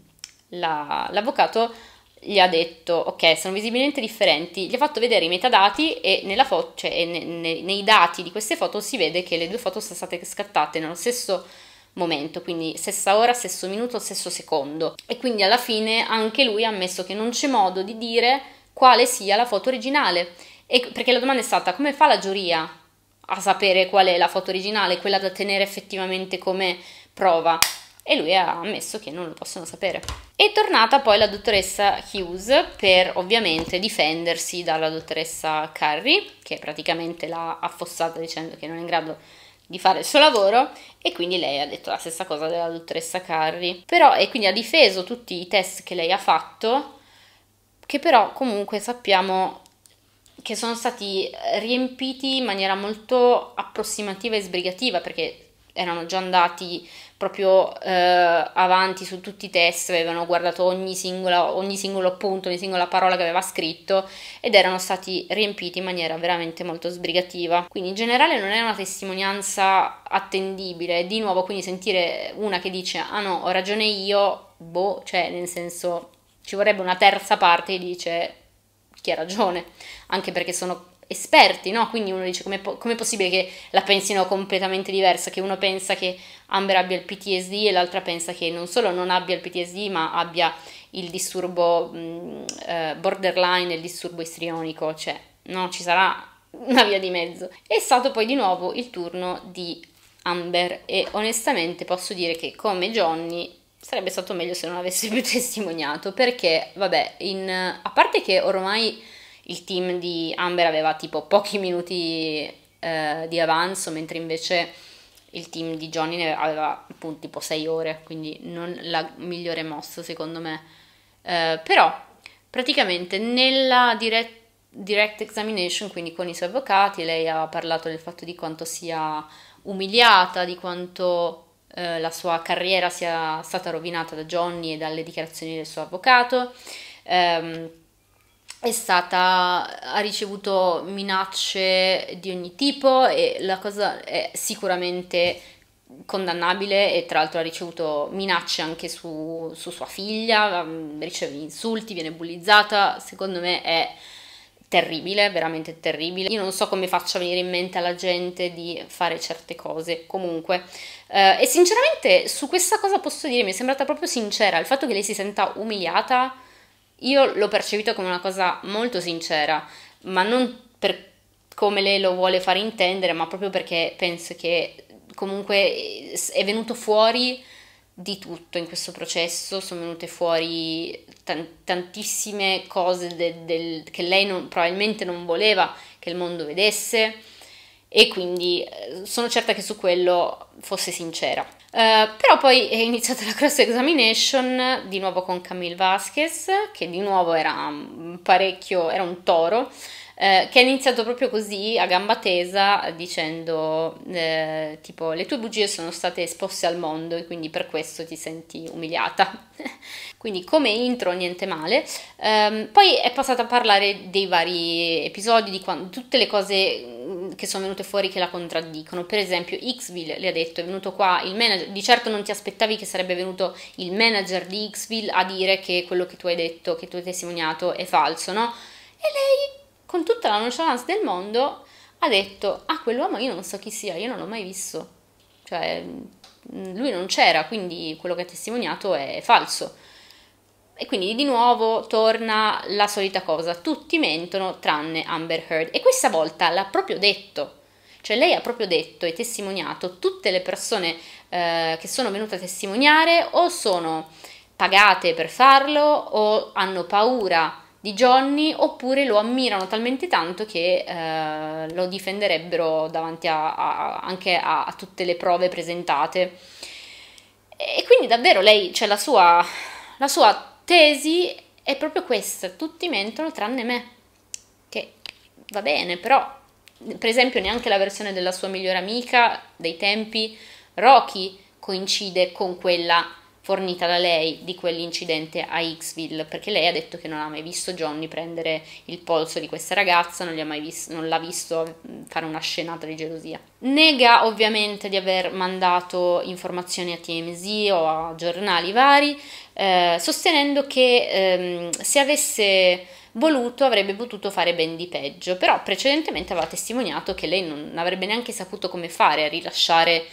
la, l'avvocato gli ha detto, ok, sono visibilmente differenti, gli ha fatto vedere i metadati e, fo- cioè, ne, ne, nei dati di queste foto si vede che le due foto sono state scattate nello stesso momento, quindi stessa ora, stesso minuto, stesso secondo. E quindi alla fine anche lui ha ammesso che non c'è modo di dire quale sia la foto originale e, perché la domanda è stata come fa la giuria a sapere qual è la foto originale, quella da tenere effettivamente come prova? E lui ha ammesso che non lo possono sapere. È tornata poi la dottoressa Hughes per ovviamente difendersi dalla dottoressa Carrie, che praticamente l'ha affossata dicendo che non è in grado di fare il suo lavoro e quindi lei ha detto la stessa cosa della dottoressa Carri. Però e quindi ha difeso tutti i test che lei ha fatto che però comunque sappiamo che sono stati eh, riempiti in maniera molto approssimativa e sbrigativa perché erano già andati proprio eh, avanti su tutti i test, avevano guardato ogni, singola, ogni singolo punto, ogni singola parola che aveva scritto ed erano stati riempiti in maniera veramente molto sbrigativa. Quindi in generale non è una testimonianza attendibile, di nuovo quindi sentire una che dice ah no ho ragione io, boh, cioè nel senso ci vorrebbe una terza parte che dice chi ha ragione anche perché sono esperti, no? Quindi uno dice come è possibile che la pensino completamente diversa, che uno pensa che Amber abbia il PTSD e l'altra pensa che non solo non abbia il PTSD ma abbia il disturbo mh, mm, eh, borderline, il disturbo istrionico, cioè no, ci sarà una via di mezzo. È stato poi di nuovo il turno di Amber e onestamente posso dire che come Johnny sarebbe stato meglio se non avesse più *laughs* testimoniato perché vabbè, in, a parte che ormai il team di Amber aveva tipo pochi minuti eh, di avanzo, mentre invece il team di Johnny ne aveva appunto tipo 6 ore, quindi non la migliore mossa secondo me. Eh, però praticamente nella direct, direct examination, quindi con i suoi avvocati, lei ha parlato del fatto di quanto sia umiliata, di quanto eh, la sua carriera sia stata rovinata da Johnny e dalle dichiarazioni del suo avvocato. Eh, è stata, ha ricevuto minacce di ogni tipo e la cosa è sicuramente condannabile e tra l'altro ha ricevuto minacce anche su, su sua figlia, mm, riceve insulti, viene bullizzata, secondo me è terribile, veramente terribile. Io non so come faccia venire in mente alla gente di fare certe cose, comunque. Eh, e sinceramente su questa cosa posso dire, mi è sembrata proprio sincera, il fatto che lei si senta umiliata io l'ho percepito come una cosa molto sincera, ma non per come lei lo vuole far intendere, ma proprio perché penso che comunque eh, è venuto fuori di tutto in questo processo, sono venute fuori tantissime cose de, de, che lei non, probabilmente non voleva che il mondo vedesse e quindi eh, sono certa che su quello fosse sincera. Eh, però poi è iniziata la cross examination di nuovo con Camille Vasquez, che di nuovo era parecchio, era un toro, eh, che ha iniziato proprio così a gamba tesa dicendo eh, tipo le tue bugie sono state esposte al mondo e quindi per questo ti senti umiliata. *laughs* quindi come intro niente male. Um, poi è passata a parlare dei vari episodi, di quando, tutte le cose che sono venute fuori che la contraddicono. Per esempio, Xville le ha detto: è venuto qua il manager. Di certo non ti aspettavi che sarebbe venuto il manager di Xville a dire che quello che tu hai detto, che tu hai testimoniato, è falso, no? E lei, con tutta la nonchalance del mondo, ha detto: Ah, quell'uomo io non so chi sia, io non l'ho mai visto. Cioè, mm, lui non c'era, quindi quello che ha testimoniato è falso. E quindi di nuovo torna la solita cosa, tutti mentono tranne Amber Heard. E questa volta l'ha proprio detto, cioè lei ha proprio detto e testimoniato, tutte le persone eh, che sono venute a testimoniare o sono pagate per farlo o hanno paura di Johnny oppure lo ammirano talmente tanto che eh, lo difenderebbero davanti a, a, anche a, a tutte le prove presentate. E quindi davvero lei, cioè la sua, la sua tesi è proprio questa, tutti mentono tranne me, che va bene, però per esempio neanche la versione della sua migliore amica dei tempi Rocky coincide con quella fornita da lei di quell'incidente a Hicksville, perché lei ha detto che non ha mai visto Johnny prendere il polso di questa ragazza, non, mai vis- non l'ha visto mm, fare una scenata di gelosia. Nega ovviamente di aver mandato informazioni a TMZ o a giornali vari, eh, sostenendo che ehm, se avesse voluto avrebbe potuto fare ben di peggio, però precedentemente aveva testimoniato che lei non avrebbe neanche saputo come fare a rilasciare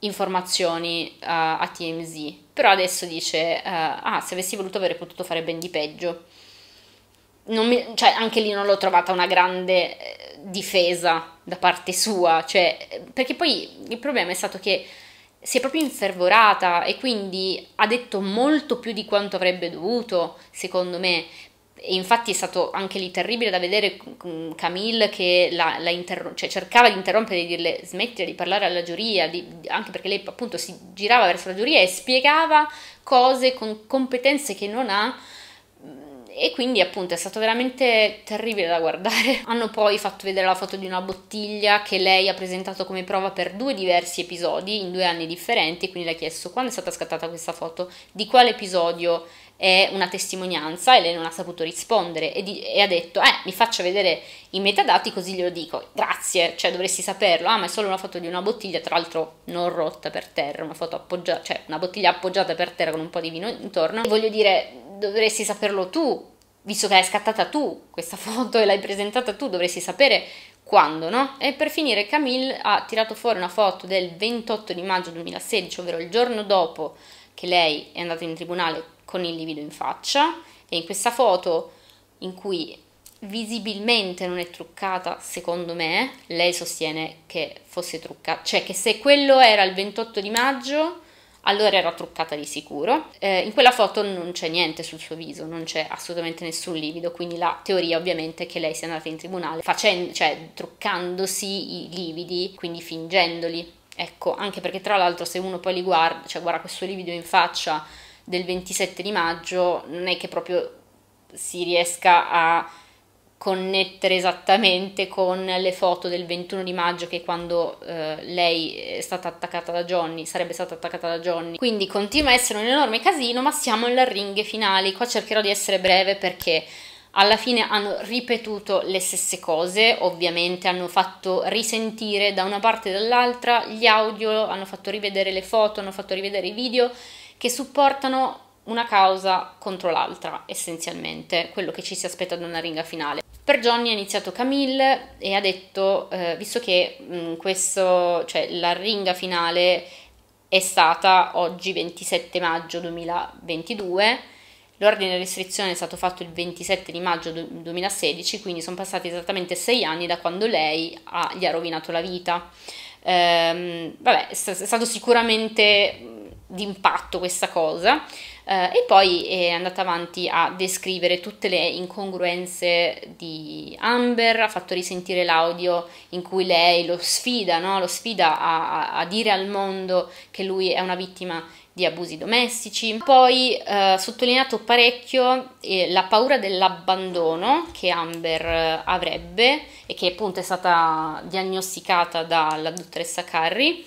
informazioni uh, a TMZ, però adesso dice, uh, ah, se avessi voluto avrei potuto fare ben di peggio. Mi, cioè, anche lì non l'ho trovata una grande eh, difesa da parte sua, cioè, perché poi il problema è stato che si è proprio infervorata e quindi ha detto molto più di quanto avrebbe dovuto, secondo me, e infatti è stato anche lì terribile da vedere Camille che la, la interrom- cioè cercava di interrompere e di dirle smettere di parlare alla giuria, di, anche perché lei appunto si girava verso la giuria e spiegava cose con competenze che non ha mm, e quindi appunto è stato veramente terribile da guardare. *laughs* Hanno poi fatto vedere la foto di una bottiglia che lei ha presentato come prova per due diversi episodi in due anni differenti, quindi le ha chiesto quando è stata scattata questa foto, di quale episodio è una testimonianza e lei non ha saputo rispondere e, di, e ha detto eh mi faccia vedere i metadati così glielo dico grazie cioè dovresti saperlo ah ma è solo una foto di una bottiglia tra l'altro non rotta per terra una foto appoggiata cioè una bottiglia appoggiata per terra con un po' di vino intorno voglio dire dovresti saperlo tu visto che l'hai scattata tu questa *laughs* foto e l'hai presentata tu dovresti sapere quando, no? E per finire Camille ha tirato fuori una foto del 28 di maggio 2016, ovvero il giorno dopo che lei è andata in tribunale con il livido in faccia e in questa foto in cui visibilmente non è truccata, secondo me, lei sostiene che fosse truccata, cioè che se quello era il 28 di maggio, allora era truccata di sicuro. Eh, in quella foto non c'è niente sul suo viso, non c'è assolutamente nessun livido, quindi la teoria ovviamente è che lei sia andata in tribunale facendo, cioè truccandosi i lividi, quindi fingendoli. Ecco, anche perché tra l'altro se uno poi li guarda, cioè guarda questo livido in faccia del 27 di maggio non è che proprio si riesca a connettere esattamente con le foto del 21 di maggio che quando eh, lei è stata attaccata da Johnny, sarebbe stata attaccata da Johnny. Quindi continua a essere un enorme casino, ma siamo in ringhe finali. Qua cercherò di essere breve perché alla fine hanno ripetuto le stesse cose, ovviamente hanno fatto risentire da una parte e dall'altra gli audio, hanno fatto rivedere le foto, hanno fatto rivedere i video che supportano una causa contro l'altra, essenzialmente, quello che ci si aspetta da una ringa finale. Per Johnny ha iniziato Camille e ha detto, eh, visto che mh, mm, questo, cioè, la ringa finale è stata oggi 27 maggio 2022, l'ordine di restrizione è stato fatto il 27 di maggio 2016, quindi sono passati esattamente sei anni da quando lei ha, gli ha rovinato la vita. Ehm, vabbè, è stato sicuramente d'impatto questa cosa eh, e poi è andata avanti a descrivere tutte le incongruenze di Amber, ha fatto risentire l'audio in cui lei lo sfida, no? lo sfida a, a, dire al mondo che lui è una vittima di abusi domestici. Poi eh, ha eh, sottolineato parecchio eh, la paura dell'abbandono che Amber eh, avrebbe e che appunto è stata diagnosticata dalla dottoressa Carrie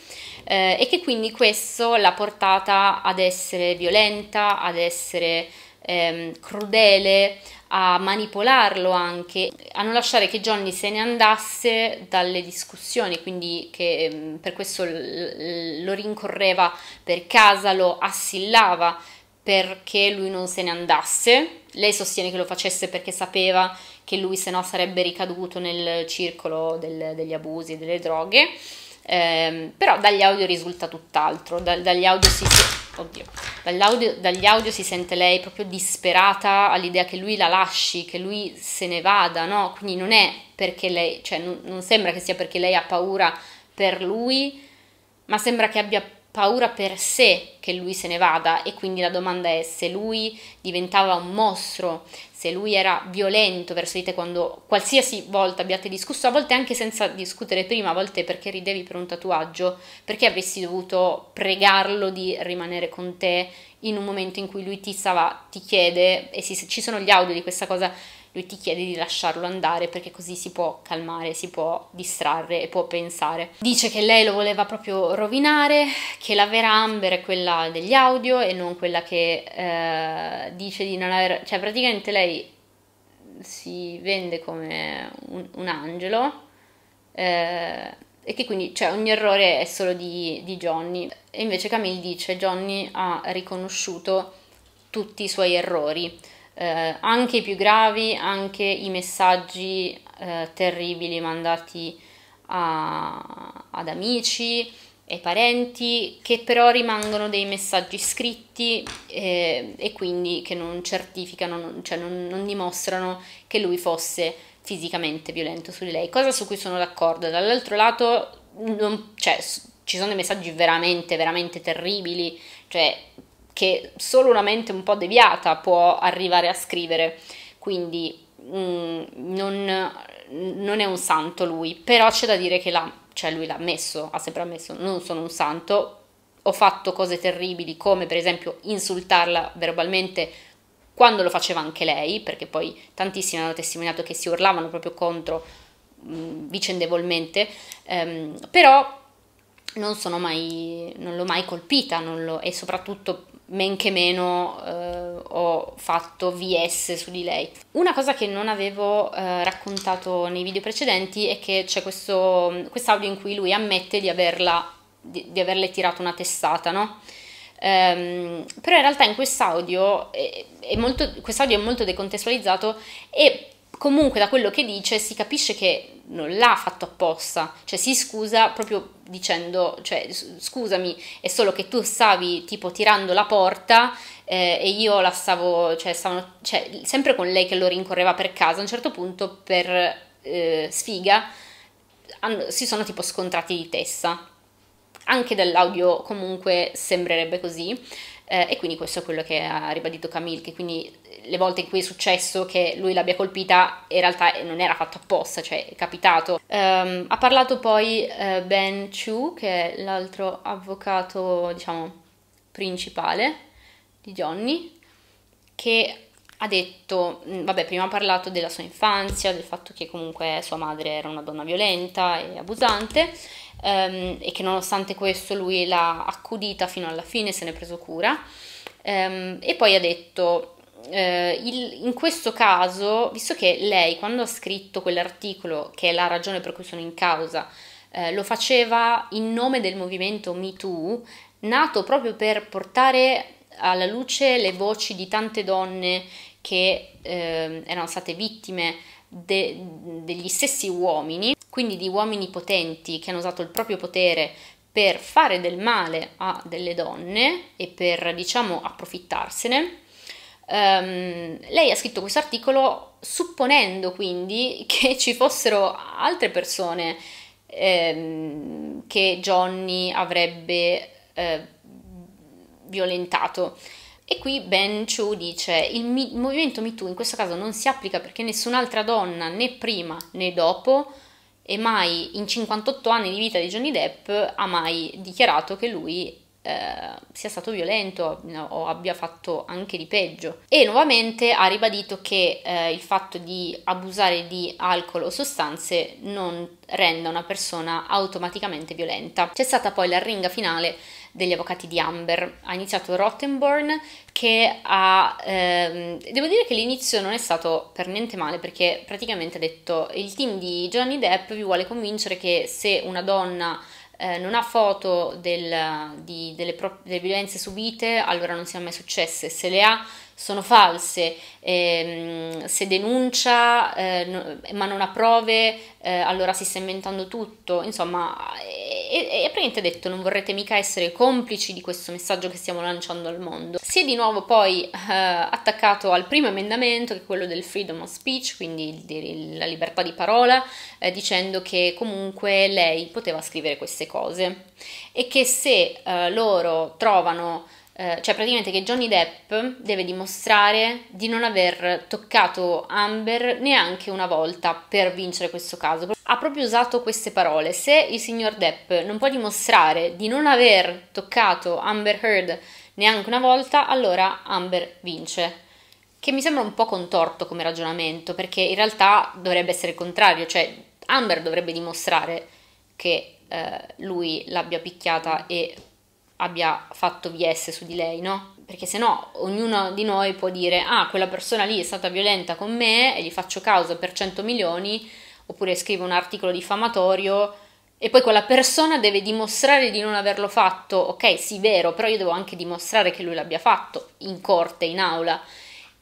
eh, e che quindi questo l'ha portata ad essere violenta, ad essere ehm, crudele, a manipolarlo anche, a non lasciare che Johnny se ne andasse dalle discussioni, quindi che ehm, per questo lo rincorreva per casa, lo assillava perché lui non se ne andasse. Lei sostiene che lo facesse perché sapeva che lui se no sarebbe ricaduto nel circolo del, degli abusi e delle droghe. Ehm, però dagli audio risulta tutt'altro, da, dagli, audio si, oddio, dagli audio si sente lei proprio disperata all'idea che lui la lasci, che lui se ne vada, no? Quindi non è perché lei, cioè non, non sembra che sia perché lei ha paura per lui, ma sembra che abbia paura paura per sé che lui se ne vada e quindi la domanda è se lui diventava un mostro, se lui era violento verso di te quando qualsiasi volta abbiate discusso, a volte anche senza discutere prima, a volte perché ridevi per un tatuaggio, perché avessi dovuto pregarlo di rimanere con te in un momento in cui lui ti stava, ti chiede e si, ci sono gli audio di questa cosa lui ti chiede di lasciarlo andare perché così si può calmare, si può distrarre e può pensare. Dice che lei lo voleva proprio rovinare, che la vera Amber è quella degli audio e non quella che eh, dice di non aver... cioè praticamente lei si vende come un, un angelo. Eh, e che quindi cioè, ogni errore è solo di, di, Johnny. E invece Camille dice Johnny ha riconosciuto tutti i suoi errori eh, anche i più gravi, anche i messaggi eh, terribili mandati a, ad amici e parenti, che però rimangono dei messaggi scritti eh, e quindi che non certificano, non, cioè non, non dimostrano che lui fosse fisicamente violento su di lei, cosa su cui sono d'accordo. Dall'altro lato, non, cioè, ci sono dei messaggi veramente, veramente terribili, cioè che solo una mente un po' deviata può arrivare a scrivere, quindi mh, mm, non, non, è un santo lui, però c'è da dire che l'ha, cioè lui l'ha messo, ha sempre ammesso, non sono un santo, ho fatto cose terribili come per esempio insultarla verbalmente quando lo faceva anche lei, perché poi tantissimi hanno testimoniato che si urlavano proprio contro mh, mm, vicendevolmente, ehm, però non, mai, non l'ho mai colpita l'ho, e soprattutto men che meno eh, ho fatto VS su di lei. Una cosa che non avevo eh, raccontato nei video precedenti è che c'è questo audio in cui lui ammette di, averla, di, di averle tirato una testata, no? Um, però in realtà in quest'audio è, è molto, quest'audio è molto decontestualizzato e comunque da quello che dice si capisce che non l'ha fatto apposta, cioè si scusa proprio dicendo, cioè, scusami, è solo che tu stavi tipo tirando la porta eh, e io la stavo, cioè, stavano, cioè, sempre con lei che lo rincorreva per casa, a un certo punto per eh, sfiga hanno, si sono tipo scontrati di testa. Anche dall'audio comunque sembrerebbe così. Eh, e quindi questo è quello che ha ribadito Camille, che quindi eh, le volte in cui è successo che lui l'abbia colpita in realtà eh, non era fatto apposta, cioè è capitato. Um, ha parlato poi uh, Ben Chu, che è l'altro avvocato, diciamo, principale di Johnny, che ha detto, mm, vabbè, prima ha parlato della sua infanzia, del fatto che comunque sua madre era una donna violenta e abusante ehm, e che nonostante questo lui l'ha accudita fino alla fine, se ne è preso cura. Ehm, e poi ha detto, eh, il, in questo caso, visto che lei quando ha scritto quell'articolo, che è la ragione per cui sono in causa, eh, lo faceva in nome del movimento MeToo, nato proprio per portare alla luce le voci di tante donne che eh, erano state vittime de- degli stessi uomini, quindi di uomini potenti che hanno usato il proprio potere per fare del male a delle donne e per, diciamo, approfittarsene. Um, lei ha scritto questo articolo supponendo quindi *laughs* che ci fossero altre persone ehm, che Johnny avrebbe eh, violentato. E qui Ben Chu dice: Il mi- movimento MeToo in questo caso non si applica perché nessun'altra donna, né prima né dopo, e mai in 58 anni di vita di Johnny Depp, ha mai dichiarato che lui eh, sia stato violento o abbia fatto anche di peggio. E nuovamente ha ribadito che eh, il fatto di abusare di alcol o sostanze non renda una persona automaticamente violenta. C'è stata poi l'arringa finale degli avvocati di Amber. Ha iniziato Rottenborn che ha... Ehm, devo dire che l'inizio non è stato per niente male perché praticamente ha detto il team di Johnny Depp vi vuole convincere che se una donna eh, non ha foto del, di, delle, pro, delle, violenze subite, allora non siano mai successe, se le ha sono false, eh, se denuncia eh, no, ma non ha prove eh, allora si sta inventando tutto, insomma è, è praticamente detto non vorrete mica essere complici di questo messaggio che stiamo lanciando al mondo. Si è di nuovo poi eh, attaccato al primo emendamento che è quello del freedom of speech, quindi di, la libertà di parola, eh, dicendo che comunque lei poteva scrivere queste cose e che se eh, loro trovano eh, cioè praticamente che Johnny Depp deve dimostrare di non aver toccato Amber neanche una volta per vincere questo caso. Ha proprio usato queste parole. Se il signor Depp non può dimostrare di non aver toccato Amber Heard neanche una volta, allora Amber vince. Che mi sembra un po' contorto come ragionamento, perché in realtà dovrebbe essere il contrario, cioè Amber dovrebbe dimostrare che eh, lui l'abbia picchiata e abbia fatto VS su di lei, no? Perché se no ognuno di noi può dire ah, quella persona lì è stata violenta con me e gli faccio causa per 100 milioni, oppure scrivo un articolo diffamatorio e poi quella persona deve dimostrare di non averlo fatto, ok, sì, vero, però io devo anche dimostrare che lui l'abbia fatto in corte, in aula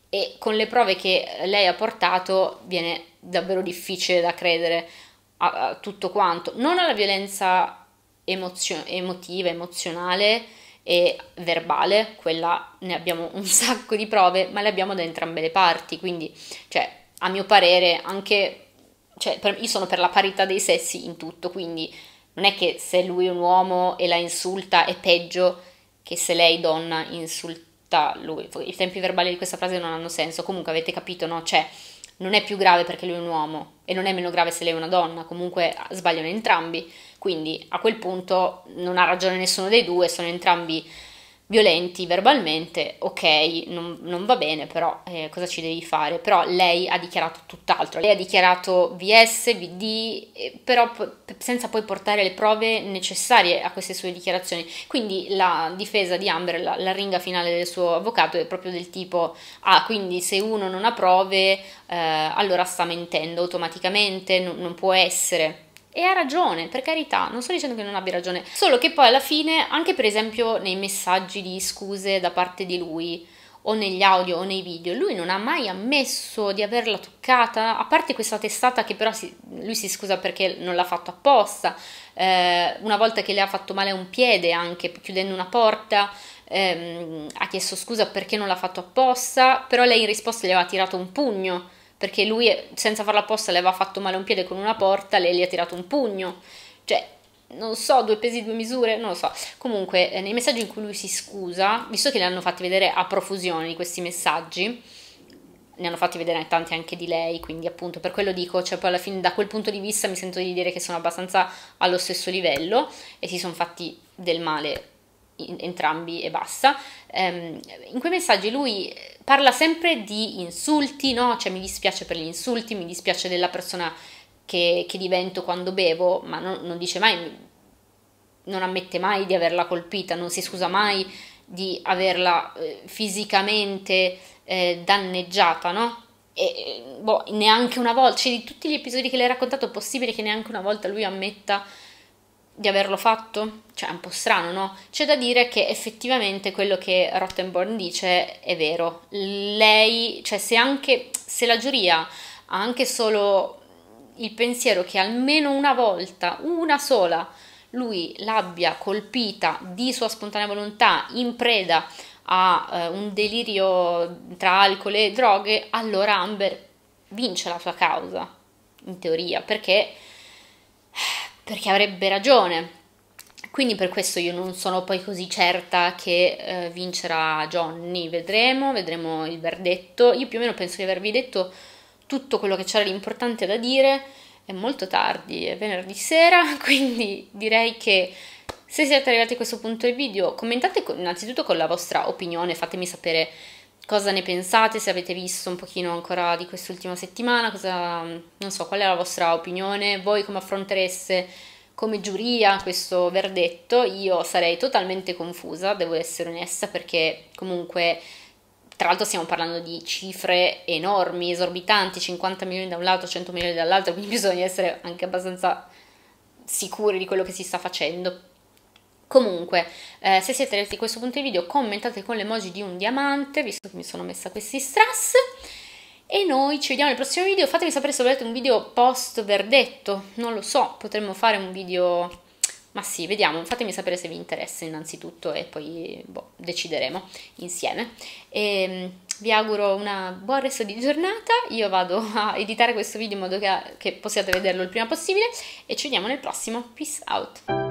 e con le prove che lei ha portato viene davvero difficile da credere a, a tutto quanto, non alla violenza emozio- emotiva, emozionale e verbale, quella ne abbiamo un *laughs* sacco di prove, ma le abbiamo da entrambe le parti, quindi cioè, a mio parere anche, cioè, per, io sono per la parità dei sessi in tutto, quindi non è che se lui è un uomo e la insulta è peggio che se lei donna insulta lui, i tempi verbali di questa frase non hanno senso, comunque avete capito, no? Cioè, non è più grave perché lui è un uomo e non è meno grave se lei è una donna, comunque sbagliano entrambi, quindi a quel punto non ha ragione nessuno dei due, sono entrambi violenti verbalmente, ok, non, non va bene, però eh, cosa ci devi fare? Però lei ha dichiarato tutt'altro, lei ha dichiarato VS, VD, eh, però p- senza poi portare le prove necessarie a queste sue dichiarazioni. Quindi la difesa di Amber, la, la ringa finale del suo avvocato è proprio del tipo, ah, quindi se uno non ha prove, eh, allora sta mentendo automaticamente, n- non può essere. E ha ragione, per carità, non sto dicendo che non abbia ragione, solo che poi alla fine, anche per esempio nei messaggi di scuse da parte di lui, o negli audio o nei video, lui non ha mai ammesso di averla toccata, a parte questa testata che però si, lui si scusa perché non l'ha fatto apposta, eh, una volta che le ha fatto male un piede anche chiudendo una porta, ehm, ha chiesto scusa perché non l'ha fatto apposta, però lei in risposta gli aveva tirato un pugno perché lui senza farla apposta le aveva fatto male un piede con una porta, lei gli ha tirato un pugno. Cioè, non so, due pesi, due misure, non lo so. Comunque, eh, nei messaggi in cui lui si scusa, visto che le hanno fatti vedere a profusione di questi messaggi, ne hanno fatti vedere tanti anche di lei, quindi appunto per quello dico, cioè poi alla fine da quel punto di vista mi sento di dire che sono abbastanza allo stesso livello e si sono fatti del male entrambi e basta. Ehm, in quei messaggi lui parla sempre di insulti, no? Cioè mi dispiace per gli insulti, mi dispiace della persona che, che divento quando bevo, ma non, non, dice mai, non ammette mai di averla colpita, non si scusa mai di averla eh, fisicamente eh, danneggiata, no? E boh, neanche una volta, cioè di tutti gli episodi che le ha raccontato è possibile che neanche una volta lui ammetta di averlo fatto? Cioè, è un po' strano, no? C'è da dire che effettivamente quello che Rottenborn dice è vero. Lei, cioè, se anche se la giuria ha anche solo il pensiero che almeno una volta, una sola, lui l'abbia colpita di sua spontanea volontà in preda a uh, un delirio tra alcol e droghe, allora Amber vince la sua causa, in teoria, perché perché avrebbe ragione. Quindi per questo io non sono poi così certa che eh, vincerà Johnny, vedremo, vedremo il verdetto. Io più o meno penso di avervi detto tutto quello che c'era di importante da dire, è molto tardi, è venerdì sera, *laughs* quindi direi che se siete arrivati a questo punto del video commentate innanzitutto con la vostra opinione, fatemi sapere cosa ne pensate, se avete visto un pochino ancora di quest'ultima settimana, cosa, non so, qual è la vostra opinione, voi come affrontereste come giuria questo verdetto, io sarei totalmente confusa, devo essere onesta, perché comunque, tra l'altro stiamo parlando di cifre enormi, esorbitanti, 50 milioni da un lato, 100 milioni dall'altro, quindi *laughs* bisogna essere anche abbastanza sicuri di quello che si sta facendo Comunque, eh, se siete resi questo punto di video, commentate con l'emoji di un diamante, visto che mi sono messa questi strass. E noi ci vediamo nel prossimo video. Fatemi sapere se volete un video post verdetto. Non lo so, potremmo fare un video. Ma sì, vediamo. Fatemi sapere se vi interessa, innanzitutto, e poi boh, decideremo insieme. E ehm, vi auguro una buon resto di giornata. Io vado a editare questo video in modo che, che possiate vederlo il prima possibile. E ci vediamo nel prossimo. Peace out.